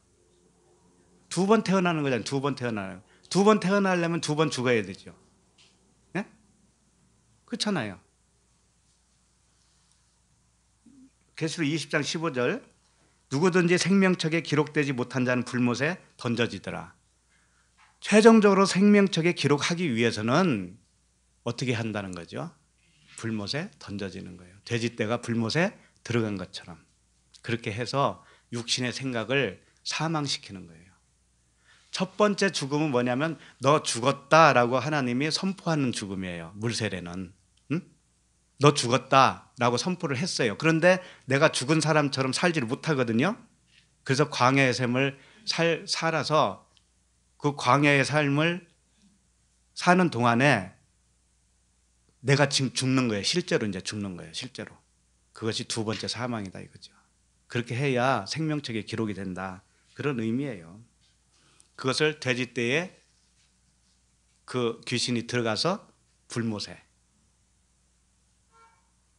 두 번 태어나는 거잖아요. 두 번 태어나는. 두번 태어나려면 두 번 죽어야 되죠. 그렇잖아요. 계시록 20장 15절 누구든지 생명책에 기록되지 못한 자는 불못에 던져지더라. 최종적으로 생명책에 기록하기 위해서는 어떻게 한다는 거죠? 불못에 던져지는 거예요. 돼지떼가 불못에 들어간 것처럼 그렇게 해서 육신의 생각을 사망시키는 거예요. 첫 번째 죽음은 뭐냐면 너 죽었다라고 하나님이 선포하는 죽음이에요. 물세례는 너 죽었다라고 선포를 했어요. 그런데 내가 죽은 사람처럼 살지를 못하거든요. 그래서 광야의 삶을 살, 살아서 그 광야의 삶을 사는 동안에 내가 지금 죽는 거예요. 실제로 이제 죽는 거예요. 실제로. 그것이 두 번째 사망이다 이거죠. 그렇게 해야 생명책에 기록이 된다. 그런 의미예요. 그것을 돼지 때에그 귀신이 들어가서 불못에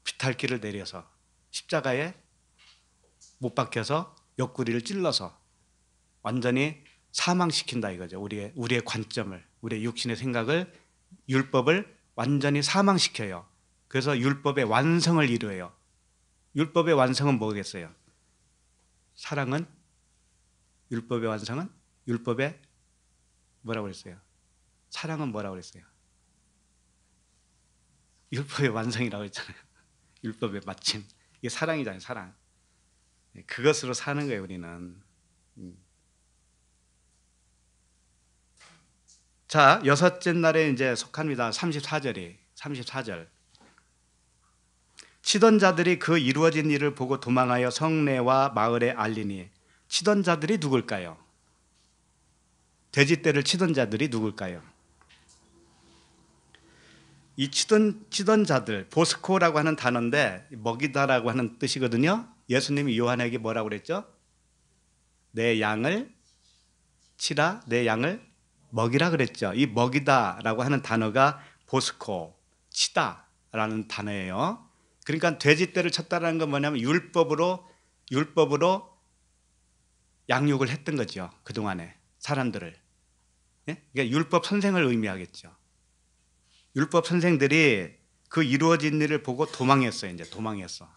비탈길을 내려서 십자가에 못 박혀서 옆구리를 찔러서 완전히 사망시킨다 이거죠. 우리의 우리의 관점을, 우리의 육신의 생각을 율법을 완전히 사망시켜요. 그래서 율법의 완성을 이루어요. 율법의 완성은 뭐겠어요? 사랑은 율법의 완성은 율법의 뭐라고 그랬어요? 사랑은 뭐라고 그랬어요? 율법의 완성이라고 했잖아요. 율법에맞침 이게 사랑이잖아요 사랑 예, 그것으로 사는 거예요 우리는 음. 자 여섯째 날에 이제 속합니다 34절이 34절 치던 자들이 그 이루어진 일을 보고 도망하여 성내와 마을에 알리니 치던 자들이 누굴까요? 돼지떼를 치던 자들이 누굴까요? 이 치던 치던 자들 보스코라고 하는 단어인데 먹이다라고 하는 뜻이거든요. 예수님이 요한에게 뭐라고 그랬죠? 내 양을 치라 내 양을 먹이라 그랬죠. 이 먹이다라고 하는 단어가 보스코 치다라는 단어예요. 그러니까 돼지떼를 쳤다라는 건 뭐냐면 율법으로 율법으로 양육을 했던 거죠. 그동안에 사람들을. 예? 그러니까 율법 선생을 의미하겠죠. 율법 선생들이 그 이루어진 일을 보고 도망했어 이제 도망했어.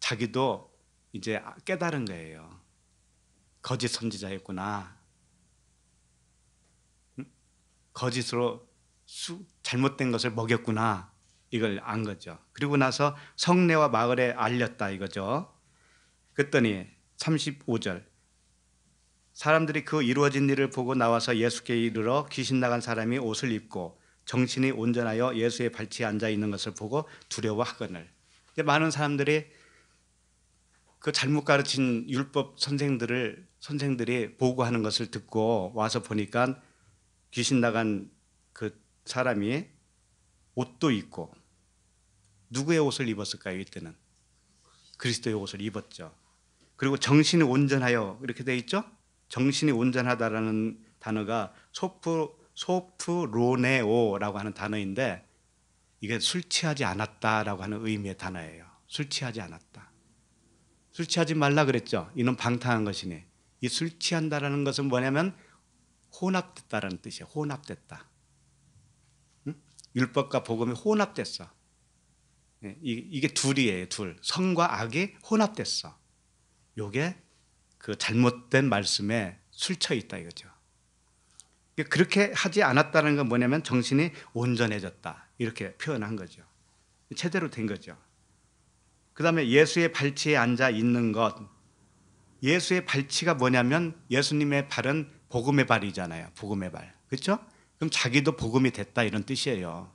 자기도 이제 깨달은 거예요. 거짓 선지자였구나. 거짓으로 수, 잘못된 것을 먹였구나. 이걸 안 거죠. 그리고 나서 성내와 마을에 알렸다 이거죠. 그랬더니 35절 사람들이 그 이루어진 일을 보고 나와서 예수께 이르러 귀신 나간 사람이 옷을 입고 정신이 온전하여 예수의 발치에 앉아 있는 것을 보고 두려워하거늘. 많은 사람들이 그 잘못 가르친 율법 선생들을 선생들이 보고하는 것을 듣고 와서 보니까 귀신 나간 그 사람이 옷도 입고 누구의 옷을 입었을까요? 이때는 그리스도의 옷을 입었죠. 그리고 정신이 온전하여 이렇게 돼 있죠. 정신이 온전하다라는 단어가 소프 소프로네오라고 하는 단어인데 이게 술 취하지 않았다라고 하는 의미의 단어예요. 술 취하지 않았다. 술 취하지 말라 그랬죠. 이는 방탕한 것이니. 이 술 취한다라는 것은 뭐냐면 혼합됐다라는 뜻이에요. 혼합됐다. 응? 율법과 복음이 혼합됐어. 예, 이게 둘이에요, 둘. 성과 악이 혼합됐어. 요게 그 잘못된 말씀에 술쳐 있다 이거죠. 그러니까 그렇게 하지 않았다는 건 뭐냐면 정신이 온전해졌다 이렇게 표현한 거죠. 제대로 된 거죠. 그 다음에 예수의 발치에 앉아 있는 것. 예수의 발치가 뭐냐면 예수님의 발은 복음의 발이잖아요. 복음의 발. 그렇죠? 그럼 자기도 복음이 됐다 이런 뜻이에요.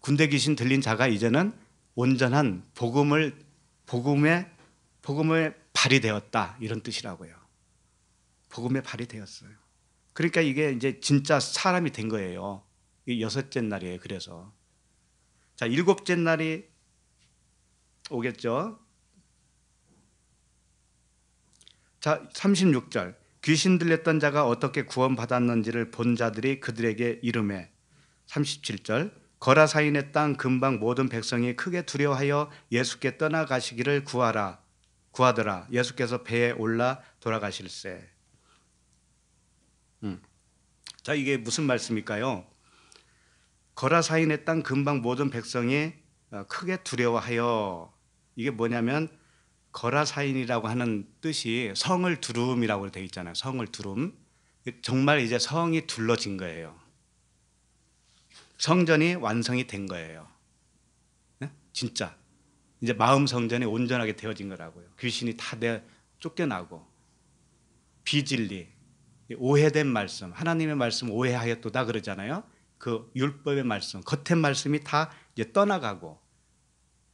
군대 귀신 들린 자가 이제는 온전한 복음을 복음의 복음의 발이 되었다 이런 뜻이라고요. 복음의 발이 되었어요. 그러니까 이게 이제 진짜 사람이 된 거예요. 여섯째 날이에요. 그래서 자 일곱째 날이 오겠죠. 자 36절 귀신 들렸던 자가 어떻게 구원받았는지를 본 자들이 그들에게 이름해 37절 거라사인의 땅 근방 모든 백성이 크게 두려워하여 예수께 떠나가시기를 구하라 구하더라. 예수께서 배에 올라 돌아가실세. 음. 자, 이게 무슨 말씀일까요? 거라사인의 땅 근방 모든 백성이 어, 크게 두려워하여 이게 뭐냐면 거라사인이라고 하는 뜻이 성을 두름이라고 되어 있잖아요. 성을 두름. 정말 이제 성이 둘러진 거예요. 성전이 완성이 된 거예요. 네? 진짜 이제 마음 성전이 온전하게 되어진 거라고요. 귀신이 다내 쫓겨나고 비진리, 오해된 말씀, 하나님의 말씀 오해하였도다 그러잖아요. 그 율법의 말씀, 겉의 말씀이 다 이제 떠나가고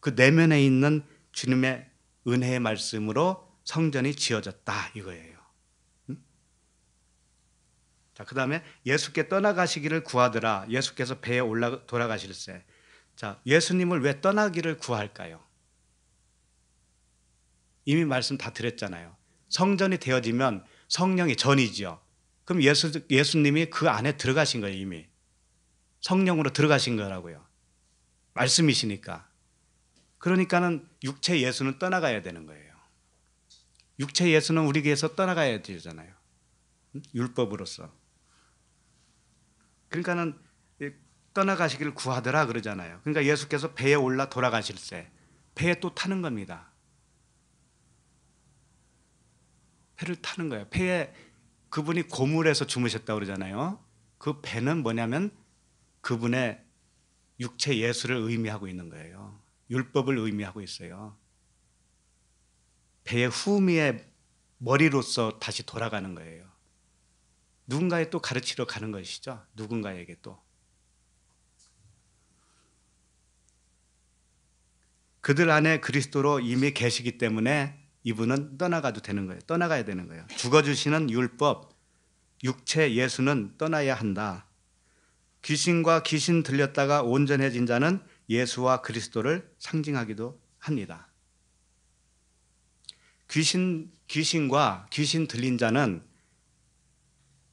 그 내면에 있는 주님의 은혜의 말씀으로 성전이 지어졌다 이거예요. 음? 자, 그 다음에 예수께 떠나가시기를 구하더라. 예수께서 배에 올라 돌아가실세. 자, 예수님을 왜 떠나기를 구할까요? 이미 말씀 다 드렸잖아요. 성전이 되어지면 성령이 전이죠 그럼 예수, 예수님이 그 안에 들어가신 거예요, 이미. 성령으로 들어가신 거라고요. 말씀이시니까. 그러니까는 육체 예수는 떠나가야 되는 거예요. 육체 예수는 우리에게서 떠나가야 되잖아요. 율법으로서. 그러니까는 떠나가시길 구하더라 그러잖아요. 그러니까 예수께서 배에 올라 돌아가실 때 배에 또 타는 겁니다. 배를 타는 거예요. 배에 그분이 고물에서 주무셨다고 그러잖아요. 그 배는 뭐냐면 그분의 육체 예수를 의미하고 있는 거예요. 율법을 의미하고 있어요. 배의 후미의 머리로서 다시 돌아가는 거예요. 누군가에 또 가르치러 가는 것이죠. 누군가에게 또. 그들 안에 그리스도로 이미 계시기 때문에 이분은 떠나가도 되는 거예요. 떠나가야 되는 거예요. 죽어주시는 율법, 육체 예수는 떠나야 한다. 귀신과 귀신 들렸다가 온전해진 자는 예수와 그리스도를 상징하기도 합니다. 귀신, 귀신과 귀신 들린 자는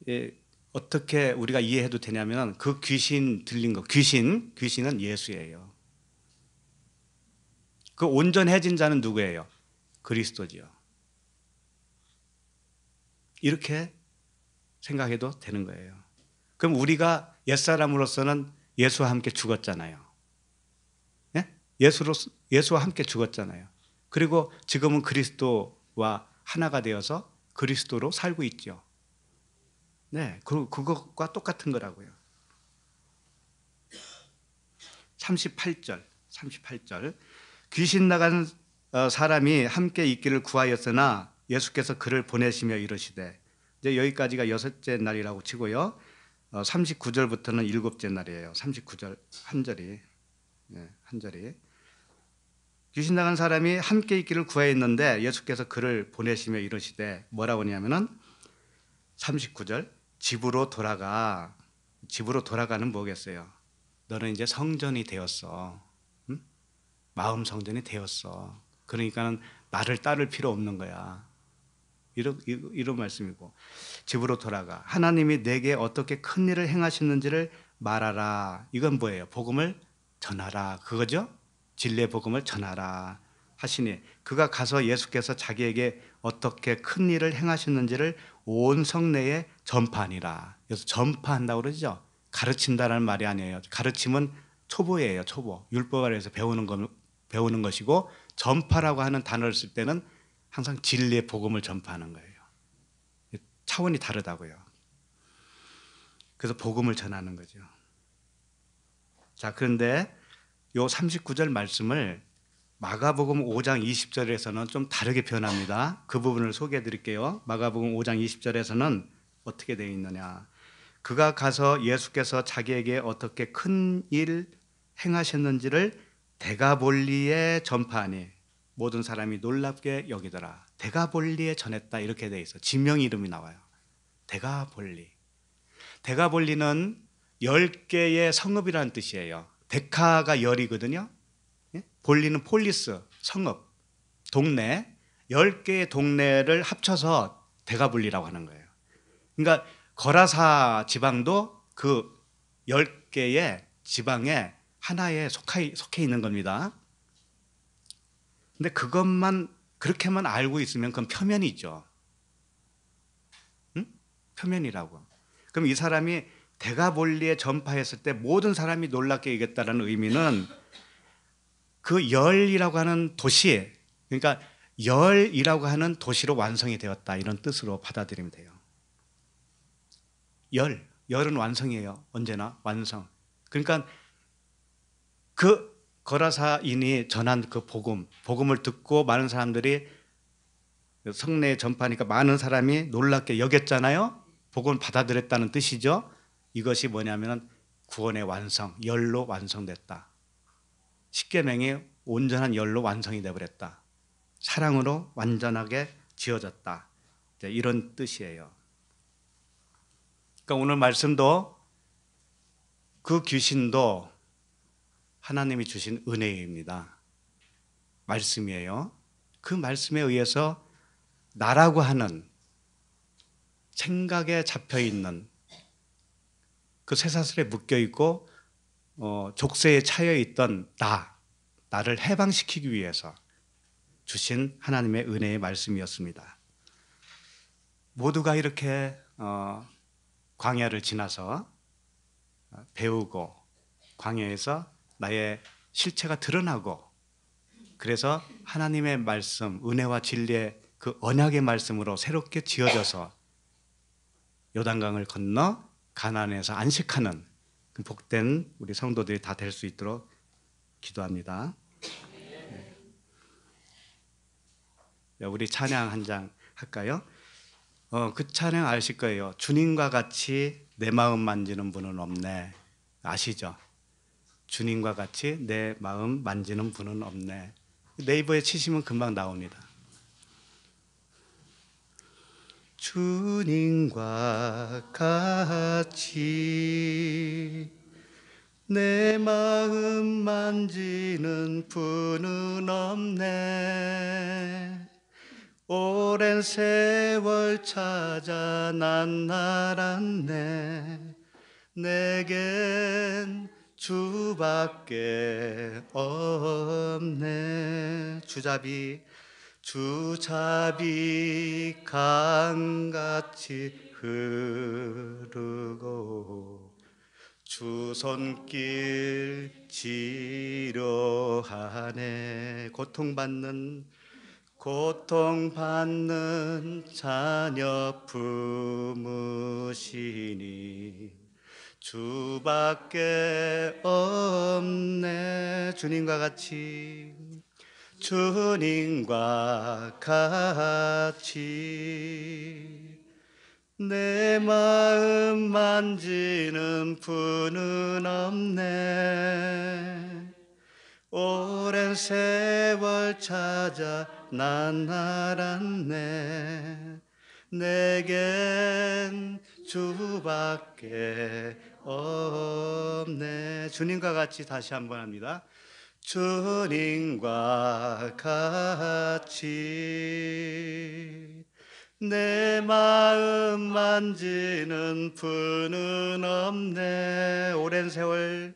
예, 어떻게 우리가 이해해도 되냐면 그 귀신 들린 거, 귀신, 귀신은 예수예요. 그 온전해진 자는 누구예요? 그리스도지요. 이렇게 생각해도 되는 거예요. 그럼 우리가 옛사람으로서는 예수와 함께 죽었잖아요. 예? 수로 예수와 함께 죽었잖아요. 그리고 지금은 그리스도와 하나가 되어서 그리스도로 살고 있죠. 네, 그, 그것과 똑같은 거라고요. 38절, 38절. 귀신 나간 어, 사람이 함께 있기를 구하였으나 예수께서 그를 보내시며 이러시되 이제 여기까지가 여섯째 날이라고 치고요. 39절부터는 어, 일곱째 날이에요. 39절 한 절이 예, 한 절이 귀신 나간 사람이 함께 있기를 구하였는데 예수께서 그를 보내시며 이러시되 뭐라고 하냐면은 39절 집으로 돌아가 집으로 돌아가는 뭐겠어요? 너는 이제 성전이 되었어. 응? 마음 성전이 되었어. 그러니까는 나를 따를 필요 없는 거야. 이런, 이런 말씀이고 집으로 돌아가 하나님이 내게 어떻게 큰 일을 행하셨는지를 말하라. 이건 뭐예요? 복음을 전하라. 그거죠? 진리 복음을 전하라. 하시니 그가 가서 예수께서 자기에게 어떻게 큰 일을 행하셨는지를 온 성내에 전파하니라. 그래서 전파한다고 그러죠. 가르친다라는 말이 아니에요. 가르침은 초보예요. 초보. 율법 아래에서 배우는 거 배우는 것이고 전파라고 하는 단어를 쓸 때는 항상 진리의 복음을 전파하는 거예요. 차원이 다르다고요. 그래서 복음을 전하는 거죠. 자, 그런데 요 39절 말씀을 마가복음 5장 20절에서는 좀 다르게 표현합니다. 그 부분을 소개해 드릴게요. 마가복음 5장 20절에서는 어떻게 되어 있느냐. 그가 가서 예수께서 자기에게 어떻게 큰 일 행하셨는지를 대가볼리의 전파하니 모든 사람이 놀랍게 여기더라. 대가볼리에 전했다 이렇게 돼 있어. 지명 이름이 나와요. 대가볼리. 대가볼리는 열 개의 성읍이라는 뜻이에요. 데카가 열이거든요. 예? 볼리는 폴리스, 성읍, 동네. 열 개의 동네를 합쳐서 대가볼리라고 하는 거예요. 그러니까 거라사 지방도 그 열 개의 지방에 하나에 속해, 속해 있는 겁니다. 근데 그것만 그렇게만 알고 있으면 그건 표면이죠. 응? 표면이라고. 그럼 이 사람이 대가볼리에 전파했을 때 모든 사람이 놀랍게 이겼다는 의미는 그 열이라고 하는 도시, 그러니까 열이라고 하는 도시로 완성이 되었다 이런 뜻으로 받아들이면 돼요. 열, 열은 완성이에요. 언제나 완성. 그러니까 그 거라사인이 전한 그 복음, 복음을 듣고 많은 사람들이 성내에 전파하니까 많은 사람이 놀랍게 여겼잖아요. 복음을 받아들였다는 뜻이죠. 이것이 뭐냐면 구원의 완성, 열로 완성됐다. 십계명이 온전한 열로 완성이 되버렸다. 사랑으로 완전하게 지어졌다. 이런 뜻이에요. 그러니까 오늘 말씀도 그 귀신도 하나님이 주신 은혜입니다. 말씀이에요. 그 말씀에 의해서 나라고 하는 생각에 잡혀 있는 그 쇠사슬에 묶여 있고 어, 족쇄에 차여 있던 나, 나를 해방시키기 위해서 주신 하나님의 은혜의 말씀이었습니다. 모두가 이렇게 어, 광야를 지나서 어, 배우고 광야에서 나의 실체가 드러나고 그래서 하나님의 말씀, 은혜와 진리의 그 언약의 말씀으로 새롭게 지어져서 요단강을 건너 가난에서 안식하는 그 복된 우리 성도들이 다 될 수 있도록 기도합니다. 네. 우리 찬양 한 장 할까요? 어, 그 찬양 아실 거예요. 주님과 같이 내 마음 만지는 분은 없네. 아시죠? 주님과 같이 내 마음 만지는 분은 없네. 네이버에 치시면 금방 나옵니다. 주님과 같이 내 마음 만지는 분은 없네. 오랜 세월 찾아 난 날았네. 내겐 주밖에 없네 주자비 주자비 강같이 흐르고 주 손길 지루하네 고통받는 고통받는 자녀 품으시니 주밖에 없네 주님과 같이 주님과 같이 내 마음 만지는 분은 없네 오랜 세월 찾아 난 알았네 내겐 주밖에 없네. 주님과 같이 다시 한번 합니다. 주님과 같이 내 마음 만지는 분은 없네. 오랜 세월,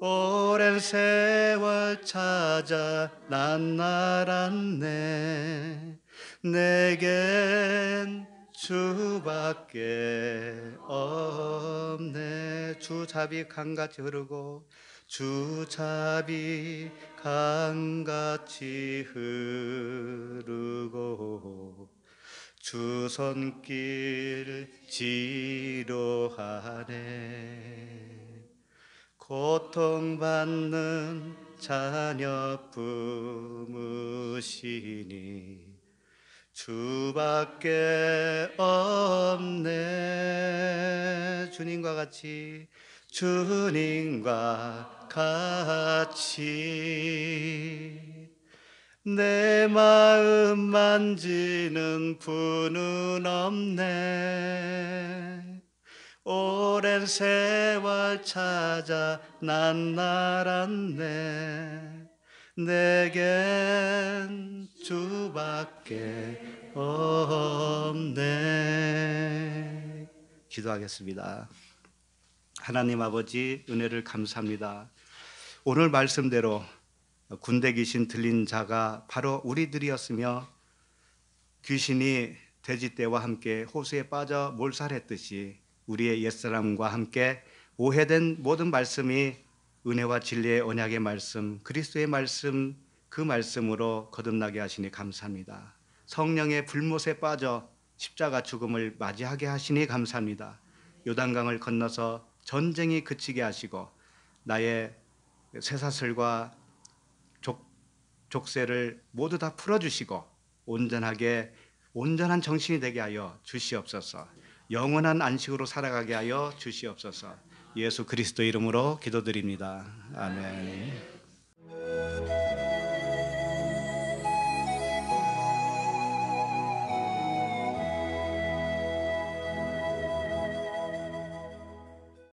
오랜 세월 찾아 난 날았네. 내겐 주밖에 없네 주 자비 강같이 흐르고 주 자비 강같이 흐르고 주 손길 지로하네 고통받는 자녀 품으시니 주밖에 없네 주님과 같이 주님과 같이 내 마음 만지는 분은 없네 오랜 세월 찾아 난 날았네 내겐 주밖에 없네. 기도하겠습니다. 하나님 아버지 은혜를 감사합니다. 오늘 말씀대로 군대 귀신 들린 자가 바로 우리들이었으며 귀신이 돼지떼와 함께 호수에 빠져 몰살했듯이 우리의 옛사람과 함께 오해된 모든 말씀이 은혜와 진리의 언약의 말씀, 그리스도의 말씀, 그 말씀으로 거듭나게 하시니 감사합니다. 성령의 불못에 빠져 십자가 죽음을 맞이하게 하시니 감사합니다. 요단강을 건너서 전쟁이 그치게 하시고 나의 쇠사슬과 족, 족쇄를 모두 다 풀어주시고 온전하게 온전한 정신이 되게 하여 주시옵소서. 영원한 안식으로 살아가게 하여 주시옵소서. 예수 그리스도 이름으로 기도드립니다. 아멘.